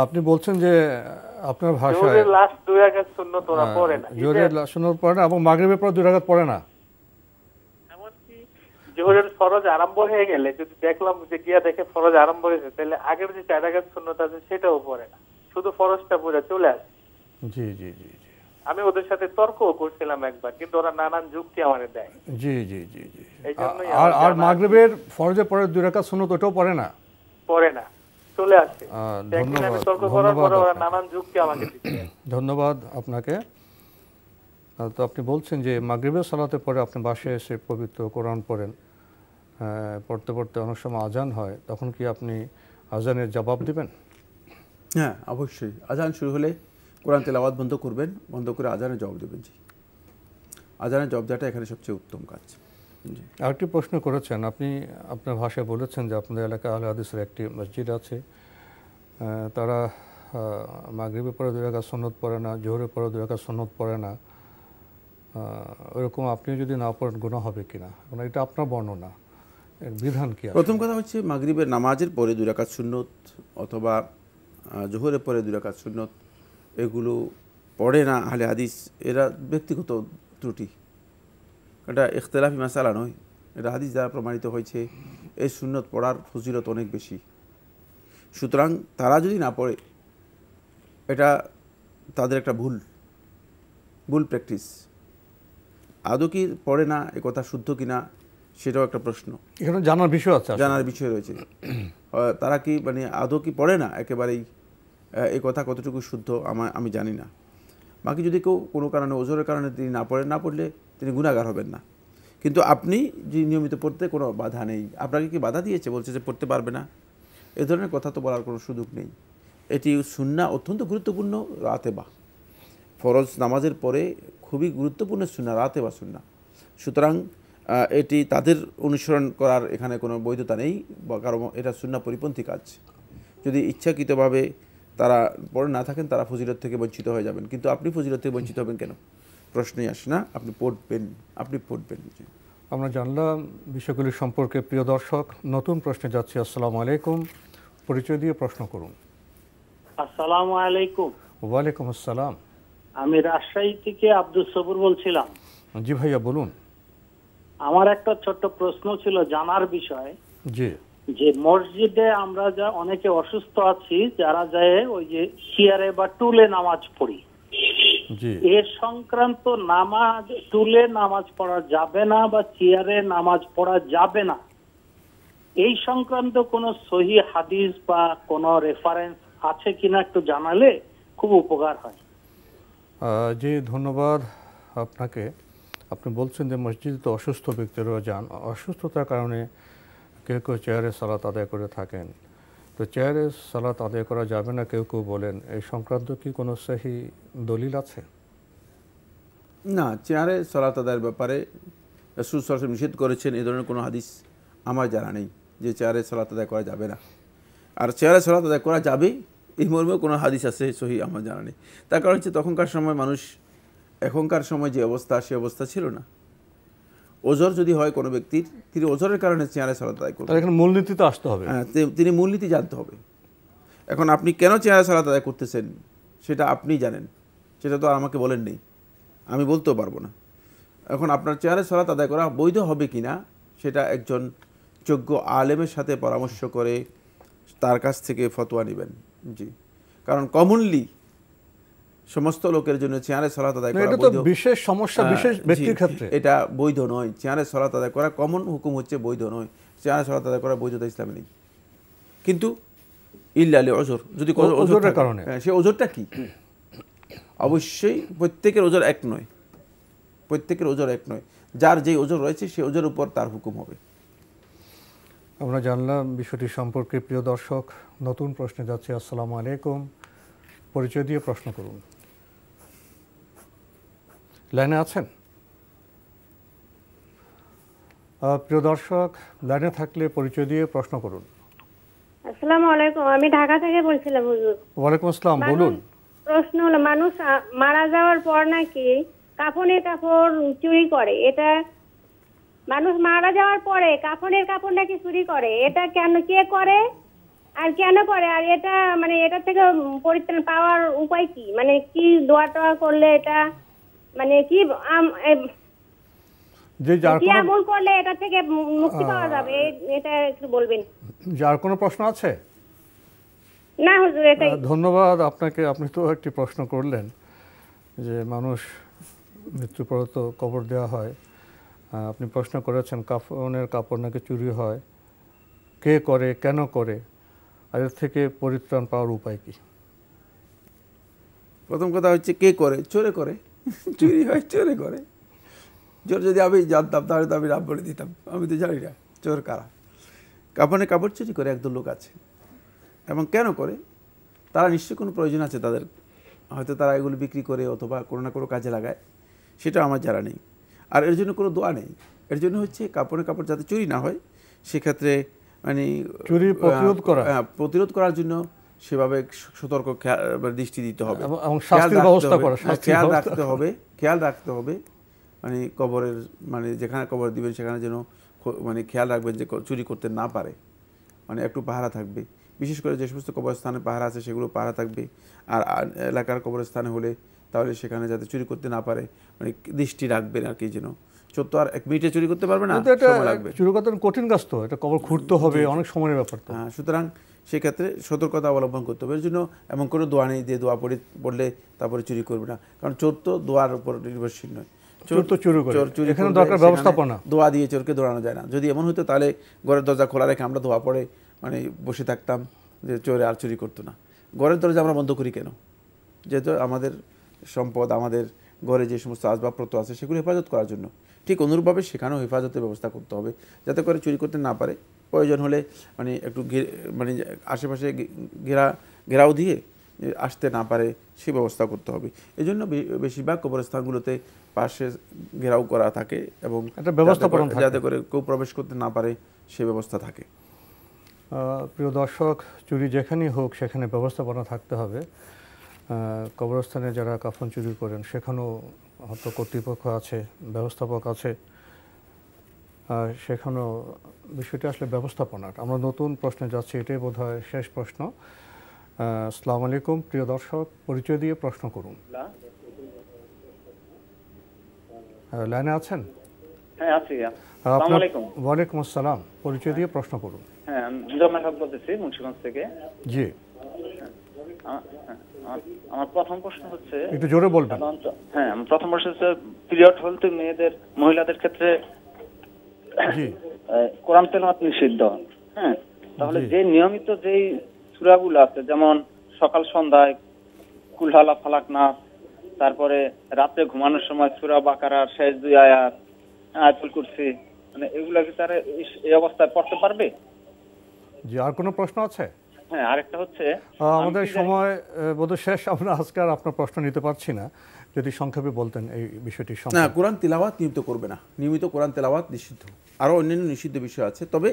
আপনি বলছেন যে আপনার ভাষায় লাস্ট দুই রাকাত সুন্নত ওরা হ্যাঁ, পড়ে না জোহরের লাস্ট সুন্নত পড়ে না এবং মাগরিবের পর দুই রাকাত পড়ে না জোহরের ফরজ আরম্ভ হয়ে গেলে যদি দেখলাম যে গিয়া দেখে ফরজ আরম্ভ হয়েছে তাহলে আগের যে চার রাকাত সুন্নত আছে সেটাও পড়ে না শুধু ফরজটা পড়ে চলে আসে জি জি জি আমি ওদের সাথে তর্ক করছিলাম একবার কিন্তু ওরা নানান যুক্তি আমারে দেয় জি জি জি জি আর আর মাগরিবের ফরজের পরে দুই রাকাত সুন্নত ওটাও পড়ে না পড়ে না চলে আসে ধন্যবাদ আপনাকে তো আপনি বলছেন যে মাগরিবের সালাতে পরে আপনি বাসায় এসে পবিত্র কোরআন পড়েন পড়তে পড়তে অনেক সময় আজান হয় তখন কি আপনি আজানের জবাব দিবেন হ্যাঁ অবশ্যই আজান শুরু হলে কোরআন তেলাওয়াত বন্ধ করবেন বন্ধ করে আজানের জবাব দেবেন জি আজানের জবাব দেওয়াটা এখানে সবচেয়ে উত্তম কাজ আরেকটি প্রশ্ন করেছেন আপনি আপনার ভাষায় বলেছেন যে আপনাদের এলাকায় আহলে হাদিসের একটি মসজিদ আছে তারা মাগরীবে পরে দু রেখা সন্নত পড়ে না জোহরে পরে দু রেখা সন্নত পড়ে না ওইরকম আপনি যদি না পড়েন গুণ হবে কিনা মানে এটা আপনার বর্ণনা বিধান কি প্রথম কথা হচ্ছে মাগরীবের নামাজের পরে দু রেখা সুন্নত অথবা জোহরে পরে দু রেখা সুন্নত এগুলো পড়ে না আহলে হাদিস এরা ব্যক্তিগত ত্রুটি এটা ইখতলাফি মাসালা নয় এটা হাদিস দ্বারা প্রমাণিত হয়েছে এই সুন্নত পড়ার ফজিলত অনেক বেশি সুতরাং তারা যদি না পড়ে এটা তাদের একটা ভুল ভুল প্র্যাকটিস আদৌ কি পড়ে না এ কথা শুদ্ধ কিনা সেটাও একটা প্রশ্ন এখানে জানার বিষয় আছে জানার বিষয় রয়েছে তারা কি মানে আদৌ কি পড়ে না একেবারেই এ কথা কতটুকু শুদ্ধ আমার আমি জানি না বাকি যদি কেউ কোনো কারণে ওজোরের কারণে তিনি না পড়েন না পড়লে তিনি গুণাগার হবেন না কিন্তু আপনি যে নিয়মিত পড়তে কোনো বাধা নেই আপনাকে কি বাধা দিয়েছে বলছে যে পড়তে পারবে না এ ধরনের কথা তো বলার কোনো সুযোগ নেই এটি সুন্না অত্যন্ত গুরুত্বপূর্ণ রাতে বা ফরজ নামাজের পরে খুবই গুরুত্বপূর্ণ সুন্না রাতে বা সুন্না সুতরাং এটি তাদের অনুসরণ করার এখানে কোনো বৈধতা নেই বা কারণ এটা সুন্না পরিপন্থী কাজ যদি ইচ্ছাকৃতভাবে তারা পরে না থাকেন তারা ফজিলত থেকে বঞ্চিত হয়ে যাবেন কিন্তু আপনি ফজিলত থেকে বঞ্চিত হবেন কেন প্রশ্নই আসে না আপনি পড়বেন আপনি পড়বেন আমরা জানলাম বিষয়গুলি সম্পর্কে প্রিয় দর্শক নতুন প্রশ্নে যাচ্ছি আসসালামু আলাইকুম পরিচয় দিয়ে প্রশ্ন করুন আসসালামু আলাইকুম ওয়ালাইকুম আসসালাম আমি রাজশাহী থেকে আব্দুল সবুর বলছিলাম জি ভাইয়া বলুন আমার একটা ছোট্ট প্রশ্ন ছিল জানার বিষয় জি যে মসজিদে আমরা যা অনেকে অসুস্থ আছি যারা যায় ওই যে চেয়ারে বা টুলে নামাজ পড়ি সংক্রান্ত নামাজ টুলে নামাজ পড়া যাবে না বা চেয়ারে নামাজ পড়া যাবে না এই সংক্রান্ত সহি হাদিস বা কোন রেফারেন্স আছে কিনা একটু জানালে খুব উপকার হয় জি ধন্যবাদ আপনাকে আপনি বলছেন যে মসজিদে তো অসুস্থ ব্যক্তিরা যান অসুস্থতার কারণে কেউ কেউ চেয়ারে সালাত আদায় করে থাকেন তো চেয়ারে সালাত আদায় করা যাবে না কেউ কেউ বলেন এই সংক্রান্ত কি কোনো সেই দলিল আছে না চেয়ারে সালাত আদায়ের ব্যাপারে সুস্বাস্থ্য নিষেধ করেছেন এই ধরনের কোনো হাদিস আমার জানা নেই যে চেয়ারে সালাত আদায় করা যাবে না আর চেয়ারে সালাত আদায় করা যাবে এই মর্মেও কোনো হাদিস আছে সহি আমার জানা নেই তার কারণ হচ্ছে তখনকার সময় মানুষ এখনকার সময় যে অবস্থা সে অবস্থা ছিল না ওজর যদি হয় কোনো ব্যক্তির তিনি ওজরের কারণে চেয়ারে সালাত আদায় করবেন এখন মূলনীতিতে আসতে হবে হ্যাঁ তিনি মূলনীতি জানতে হবে এখন আপনি কেন চেয়ারে সালাত আদায় করতেছেন সেটা আপনি জানেন সেটা তো আর আমাকে বলেননি আমি বলতেও পারবো না এখন আপনার চেয়ারে সালাত আদায় করা বৈধ হবে কি না সেটা একজন যোগ্য আলেমের সাথে পরামর্শ করে তার কাছ থেকে ফতোয়া নেবেন জি কারণ কমনলি সমস্ত লোকের জন্য চেয়ারে সলাত আদায় করা বৈধ বিশেষ সমস্যা বিশেষ ব্যক্তির ক্ষেত্রে এটা বৈধ নয় চেয়ারে সলাত আদায় করা কমন হুকুম হচ্ছে বৈধ নয় চেয়ারে সলাত আদায় করা বৈধতা ইসলামে নেই কিন্তু ইল্লালে ওজোর যদি ওজোরের কারণে হ্যাঁ, সে ওজোরটা কি অবশ্যই প্রত্যেকের ওজোর এক নয় প্রত্যেকের ওজোর এক নয় যার যে ওজোর রয়েছে সে ওজোর উপর তার হুকুম হবে আমরা জানলাম বিষয়টি সম্পর্কে প্রিয় দর্শক নতুন প্রশ্নে যাচ্ছে আসসালামু আলাইকুম পরিচয় দিয়ে প্রশ্ন করুন লাইনে আছেন প্রিয় দর্শক লাইনে থাকলে পরিচয় দিয়ে প্রশ্ন করুন আসসালামু আলাইকুম আমি ঢাকা থেকে বলছিলাম হুজুর ওয়ালাইকুম আসসালাম বলুন প্রশ্ন হলো মানুষ মারা যাওয়ার পর নাকি কাফনের কাপড় চুরি করে এটা মানুষ মারা যাওয়ার পরে কাফনের কাপড় নাকি চুরি করে এটা কেন কে করে আর কেন করে আর এটা মানে এটা থেকে পরিত্রাণ পাওয়ার উপায় কি মানে কি দোয়া টোয়া করলে এটা মানে কি যে যার কোনো আমল করলে এটা থেকে মুক্তি পাওয়া যাবে এটা একটু বলবেন যার কোনো প্রশ্ন আছে না হুজুর এটাই ধন্যবাদ আপনাকে আপনি তো একটি প্রশ্ন করলেন যে মানুষ মৃত্যু পর তো কবর দেওয়া হয় আপনি প্রশ্ন করেছেন কাফনের কাপড় নাকি চুরি হয় কে করে কেন করে আর এর থেকে পরিত্রাণ পাওয়ার উপায় কি প্রথম কথা হচ্ছে কে করে চোরে করে চুরি হয় চোরে করে চোর যদি আমি জানতাম তাহলে তো আমি রাম বলে দিতাম আমি তো জানি না চোর কারা কাপড়ে কাপড় চুরি করে একদম লোক আছে এবং কেন করে তারা নিশ্চয়ই কোনো প্রয়োজন আছে তাদের হয়তো তারা এগুলো বিক্রি করে অথবা কোনো না কোনো কাজে লাগায় সেটা আমার জানা নেই আর এর জন্য কোনো দোয়া নেই এর জন্য হচ্ছে কাপড়ে কাপড় যাতে চুরি না হয় সেক্ষেত্রে মানে চুরি প্রতিরোধ করা হ্যাঁ, প্রতিরোধ করার জন্য সেভাবে সতর্ক দৃষ্টি দিতে হবে খেয়াল রাখতে হ্যাঁ, হবে খেয়াল রাখতে হবে মানে কবরের মানে যেখানে কবর দিবেন সেখানে যেন মানে খেয়াল রাখবেন যে চুরি করতে না পারে মানে একটু পাহারা থাকবে বিশেষ করে যে সমস্ত কবরস্থানে পাহারা আছে সেগুলো পাহারা থাকবে আর এলাকার কবরস্থানে হলে তাহলে সেখানে যাতে চুরি করতে না পারে মানে দৃষ্টি রাখবেন আর কি যেন চোর আর এক মিনিটে চুরি করতে পারবে না চুরি করতে কঠিন কাজ তো এটা কবর খুঁড়তে হবে অনেক সময়ের ব্যাপার হ্যাঁ সুতরাং সেক্ষেত্রে সতর্কতা অবলম্বন করতে হবে এর জন্য এমন কোনো দোয়া নেই যে দোয়া পড়ে পড়লে তারপরে চুরি করবে না কারণ চোর তো দোয়ার উপর নির্ভরশীল নয় চোর তো চুরি চোর চুরি এখানে দরকার ব্যবস্থাপনা দোয়া দিয়ে চোরকে দৌড়ানো যায় না যদি এমন হতো তাহলে ঘরের দরজা খোলা রেখে আমরা দোয়া পড়ে মানে বসে থাকতাম যে চোরে আর চুরি করতো না ঘরের দরজা আমরা বন্ধ করি কেন যেহেতু আমাদের সম্পদ আমাদের ঘরে যে সমস্ত আসবাবপত্র আছে সেগুলো হেফাজত করার জন্য ঠিক অনুরূপভাবে সেখানেও হেফাজতের ব্যবস্থা করতে হবে যাতে করে চুরি করতে না পারে প্রয়োজন হলে মানে একটু মানে আশেপাশে ঘেরা ঘেরাও দিয়ে আসতে না পারে সে ব্যবস্থা করতে হবে এই জন্য বেশিরভাগ কবরস্থানগুলোতে পাশে ঘেরাও করা থাকে এবং একটা ব্যবস্থাপনা যাতে করে কেউ প্রবেশ করতে না পারে সে ব্যবস্থা থাকে প্রিয় দর্শক চুরি যেখানেই হোক সেখানে ব্যবস্থাপনা থাকতে হবে কবরস্থানে যারা কাফন চুরি করেন সেখানেও হয়তো কর্তৃপক্ষ আছে ব্যবস্থাপক আছে সেখানেও বিষয়টি আসলে ব্যবস্থাপনার আমরা নতুন প্রশ্নে যাচ্ছি এটাই বোধ শেষ প্রশ্ন আসসালাম আলাইকুম প্রিয় দর্শক পরিচয় দিয়ে প্রশ্ন করুন লাইনে আছেন হ্যাঁ, ওয়ালাইকুম আসসালাম পরিচয় দিয়ে প্রশ্ন করুন হ্যাঁ, জি হ্যাঁ, আমার প্রথম প্রশ্ন হচ্ছে একটু জোরে বলবেন হ্যাঁ প্রথম প্রশ্ন হচ্ছে পিরিয়ড হলতে মেয়েদের মহিলাদের ক্ষেত্রে কোরআন তেলাওয়াত নিষিদ্ধ হ্যাঁ তাহলে যে নিয়মিত যেই সূরাগুলো আছে যেমন সকাল সন্ধ্যায় কুলহালা ফালাক নাস তারপরে রাতে ঘুমানোর সময় সুরা বাকার শেষ দুই আয়ার আয়াতুল কুরসি মানে এগুলো কি তারা এই অবস্থায় পড়তে পারবে জি আর কোনো প্রশ্ন আছে হ্যাঁ আরেকটা হচ্ছে আমাদের সময় বোধ শেষ আমরা আজকে আর আপনার প্রশ্ন নিতে পারছি না যদি সংক্ষেপে বলতেন এই বিষয়টি না কোরআন তেলাওয়াত নিয়মিত করবে না নিয়মিত কোরআন তেলাওয়াত নিষিদ্ধ আরও অন্যান্য নিষিদ্ধ বিষয় আছে তবে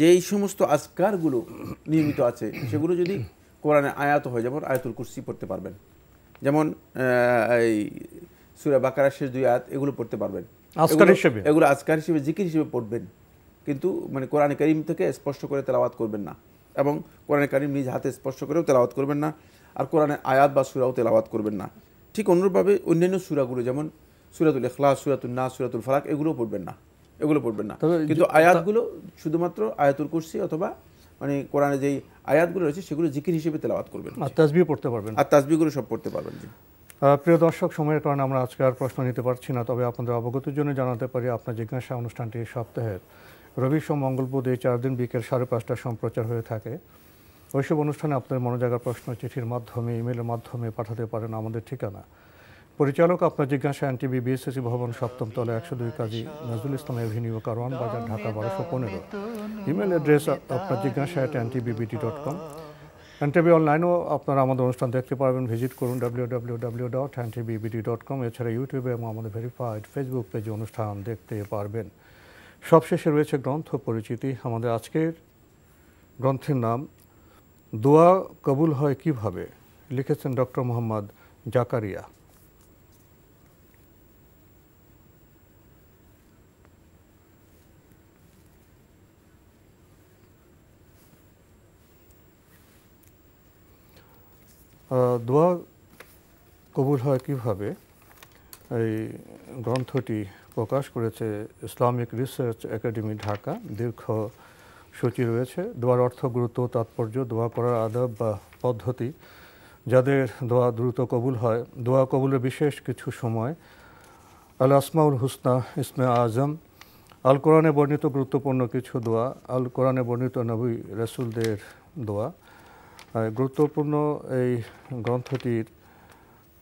যেই সমস্ত আজকারগুলো নিয়মিত আছে সেগুলো যদি কোরআনে আয়াত হয় যেমন আয়াতুল কুর্সি পড়তে পারবেন যেমন এই সুরা বাকারা শেষ দুই আয়াত এগুলো পড়তে পারবেন আজকার হিসেবে এগুলো আজকার হিসেবে জিকির হিসেবে পড়বেন কিন্তু মানে কোরআনে করিম থেকে স্পষ্ট করে তেলাওয়াত করবেন না এবং কোরআনে করিম নিজ হাতে স্পর্শ করেও তেলাওয়াত করবেন না আর কোরআনে আয়াত বা সুরাও তেলাওয়াত করবেন না ঠিক অনুরূপভাবে অন্যান্য সুরাগুলো যেমন সুরাতুল এখলাস সুরাতুল না সুরাতুল ফালাক এগুলো পড়বেন না এগুলো পড়বেন না কিন্তু আয়াতগুলো শুধুমাত্র আয়াতুল কুরসি অথবা মানে কোরআনে যেই আয়াতগুলো রয়েছে সেগুলো জিকির হিসেবে তেলাওয়াত করবেন আর তাসবিও পড়তে পারবেন আর তাসবিগুলো সব পড়তে পারবেন জি প্রিয় দর্শক সময়ের কারণে আমরা আজকে আর প্রশ্ন নিতে পারছি না তবে আপনাদের অবগতির জন্য জানাতে পারি আপনার জিজ্ঞাসা অনুষ্ঠানটি সপ্তাহের রবি সোম মঙ্গল বুধ এই চার দিন বিকেল সাড়ে পাঁচটার সম্প্রচার হয়ে থাকে ওইসব অনুষ্ঠানে আপনার মনোজাগার প্রশ্ন চিঠির মাধ্যমে ইমেলের মাধ্যমে পাঠাতে পারেন আমাদের ঠিকানা পরিচালক আপনার জিজ্ঞাসা এন টিভি বিএসএসি ভবন সপ্তম তলা একশো দুই কাজে নজরুল ইসলাম এভিনিউ কারওয়ান বাজার ঢাকা বারোশো পনেরো ইমেল অ্যাড্রেস আপনার জিজ্ঞাসা at N BT dot com N TV অনলাইনেও আপনারা আমাদের অনুষ্ঠান দেখতে পারবেন ভিজিট করুন W W W dot N BT dot com এছাড়া ইউটিউবে এবং আমাদের ভেরিফাইড ফেসবুক পেজে অনুষ্ঠান দেখতে পারবেন সবশেষে রয়েছে গ্রন্থ পরিচিতি আমাদের আজকের গ্রন্থের নাম দোয়া কবুল হয় কিভাবে লিখেছেন ডক্টর মোহাম্মদ জাকারিয়া দোয়া কবুল হয় কিভাবে এই গ্রন্থটি প্রকাশ করেছে ইসলামিক রিসার্চ একাডেমি ঢাকা দীর্ঘ সূচি রয়েছে দোয়ার অর্থ গুরুত্ব তাৎপর্য দোয়া করার আদব বা পদ্ধতি যাদের দোয়া দ্রুত কবুল হয় দোয়া কবুলের বিশেষ কিছু সময় আল আসমাউল হুসনা ইসমে আজম আল কোরআনে বর্ণিত গুরুত্বপূর্ণ কিছু দোয়া আল কোরআনে বর্ণিত নবী রসুলদের দোয়া গুরুত্বপূর্ণ এই গ্রন্থটির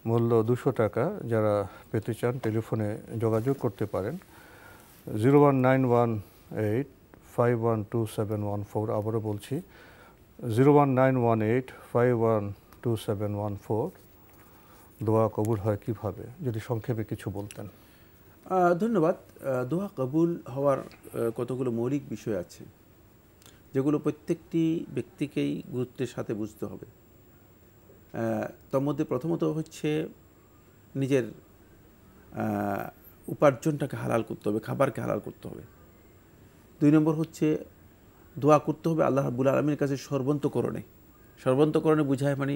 মূল্য দুশো টাকা যারা পেতে চান টেলিফোনে যোগাযোগ করতে পারেন zero one nine one eight five one two seven one four আবারও বলছি zero one nine one eight five one two seven one four দোয়া কবুল হয় কিভাবে যদি সংক্ষেপে কিছু বলতেন ধন্যবাদ দোয়া কবুল হওয়ার কতগুলো মৌলিক বিষয় আছে যেগুলো প্রত্যেকটি ব্যক্তিকেই গুরুত্বের সাথে বুঝতে হবে তার মধ্যে প্রথমত হচ্ছে নিজের উপার্জনটাকে হালাল করতে হবে খাবারকে হালাল করতে হবে দুই নম্বর হচ্ছে দোয়া করতে হবে আল্লাহ রাবুল আলমীর কাছে সর্বন্তকরণে সর্বন্তকরণে বুঝায় মানে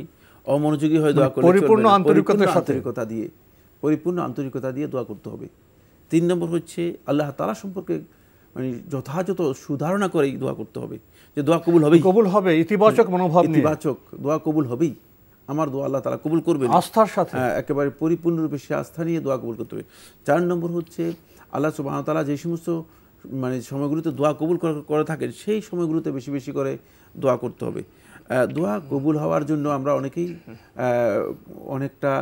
অমনোযোগী হয়ে দোয়া মানে করতে পরিপূর্ণ আন্তরিকতার আন্তরিকতা দিয়ে পরিপূর্ণ আন্তরিকতা দিয়ে দোয়া করতে হবে তিন নম্বর হচ্ছে আল্লাহ তালা সম্পর্কে মানে যথাযথ সুধারণা করেই দোয়া করতে হবে যে দোয়া কবুল হবে কবুল হবে ইতিবাচক মনোভাব ইতিবাচক দোয়া কবুল হবেই আমার দোয়া আল্লাহ তালা কবুল করবে আস্থার সাথে হ্যাঁ, একেবারে পরিপূর্ণরূপে সে আস্থা নিয়ে দোয়া কবুল করতে হবে চার নম্বর হচ্ছে আল্লাহ সুবাহতালা যে সমস্ত মানে সময়গুলোতে দোয়া কবুল করে থাকেন সেই সময়গুলোতে বেশি বেশি করে দোয়া করতে হবে দোয়া কবুল হওয়ার জন্য আমরা অনেকেই অনেকটা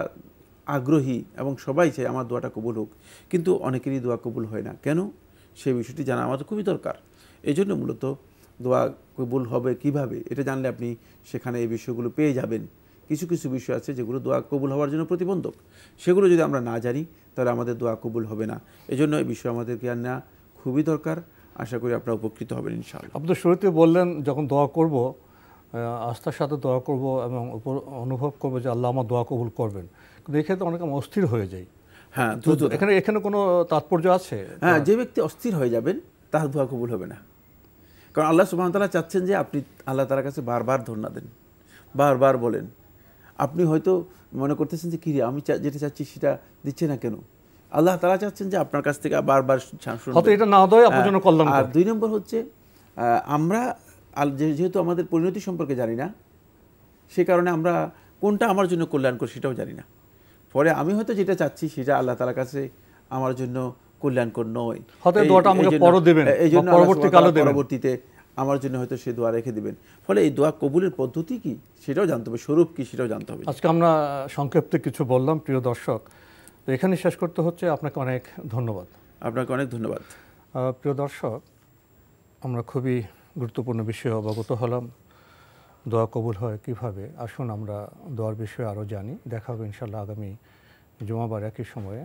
আগ্রহী এবং সবাই চাই আমার দোয়াটা কবুল হোক কিন্তু অনেকেরই দোয়া কবুল হয় না কেন সেই বিষয়টি জানা আমাদের খুবই দরকার এই জন্য মূলত দোয়া কবুল হবে কিভাবে এটা জানলে আপনি সেখানে এই বিষয়গুলো পেয়ে যাবেন কিছু কিছু বিষয় আছে যেগুলো দোয়া কবুল হওয়ার জন্য প্রতিবন্ধক সেগুলো যদি আমরা না জানি তাহলে আমাদের দোয়া কবুল হবে না এজন্য এই বিষয়ে আমাদেরকে আর না খুবই দরকার আশা করি আপনারা উপকৃত হবেন ইনশাআল্লাহ আপনি শুরুতে বললেন যখন দোয়া করব আস্থার সাথে দোয়া করব এবং অনুভব করব যে আল্লাহ আমার দোয়া কবুল করবেন কিন্তু এক্ষেত্রে অনেক আমি অস্থির হয়ে যাই হ্যাঁ দ্রুত এখানে এখানে কোনো তাৎপর্য আছে হ্যাঁ যে ব্যক্তি অস্থির হয়ে যাবেন তার দোয়া কবুল হবে না কারণ আল্লাহ সুবাহতাল্লাহ চাচ্ছেন যে আপনি আল্লাহ তালার কাছে বারবার ধর্ণা দেন বারবার বলেন আপনি হয়তো মনে করতেছেন যে কী আমি যেটা চাচ্ছি সেটা দিচ্ছে না কেন আল্লাহ তারা চাচ্ছেন যে আপনার কাছ থেকে বারবার এটা না দেয় আপনার জন্য হ্যাঁ। কল্যাণ আর দুই নম্বর হচ্ছে আমরা যেহেতু আমাদের পরিণতি সম্পর্কে জানি না সে কারণে আমরা কোনটা আমার জন্য কল্যাণকর সেটাও জানি না ফলে আমি হয়তো যেটা চাচ্ছি সেটা আল্লাহ তালার কাছে আমার জন্য কল্যাণকর নয় এই জন্য পরবর্তীতে আমার জন্য হয়তো সে দোয়া রেখে দিবেন ফলে এই দোয়া কবুলের পদ্ধতি কি সেটাও জানতে হবে স্বরূপ কি সেটাও জানতে হবে আজকে আমরা সংক্ষেপে কিছু বললাম প্রিয় দর্শক তো এখানে শেষ করতে হচ্ছে আপনাকে অনেক ধন্যবাদ আপনাকে অনেক ধন্যবাদ প্রিয় দর্শক আমরা খুবই গুরুত্বপূর্ণ বিষয়ে অবগত হলাম দোয়া কবুল হয় কিভাবে আসুন আমরা দোয়ার বিষয়ে আরও জানি দেখা হবে ইনশাল্লাহ আগামী জুমাবার একই সময়ে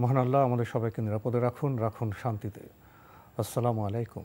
মহান আল্লাহ আমাদের সবাইকে নিরাপদে রাখুন রাখুন শান্তিতে আসসালামু আলাইকুম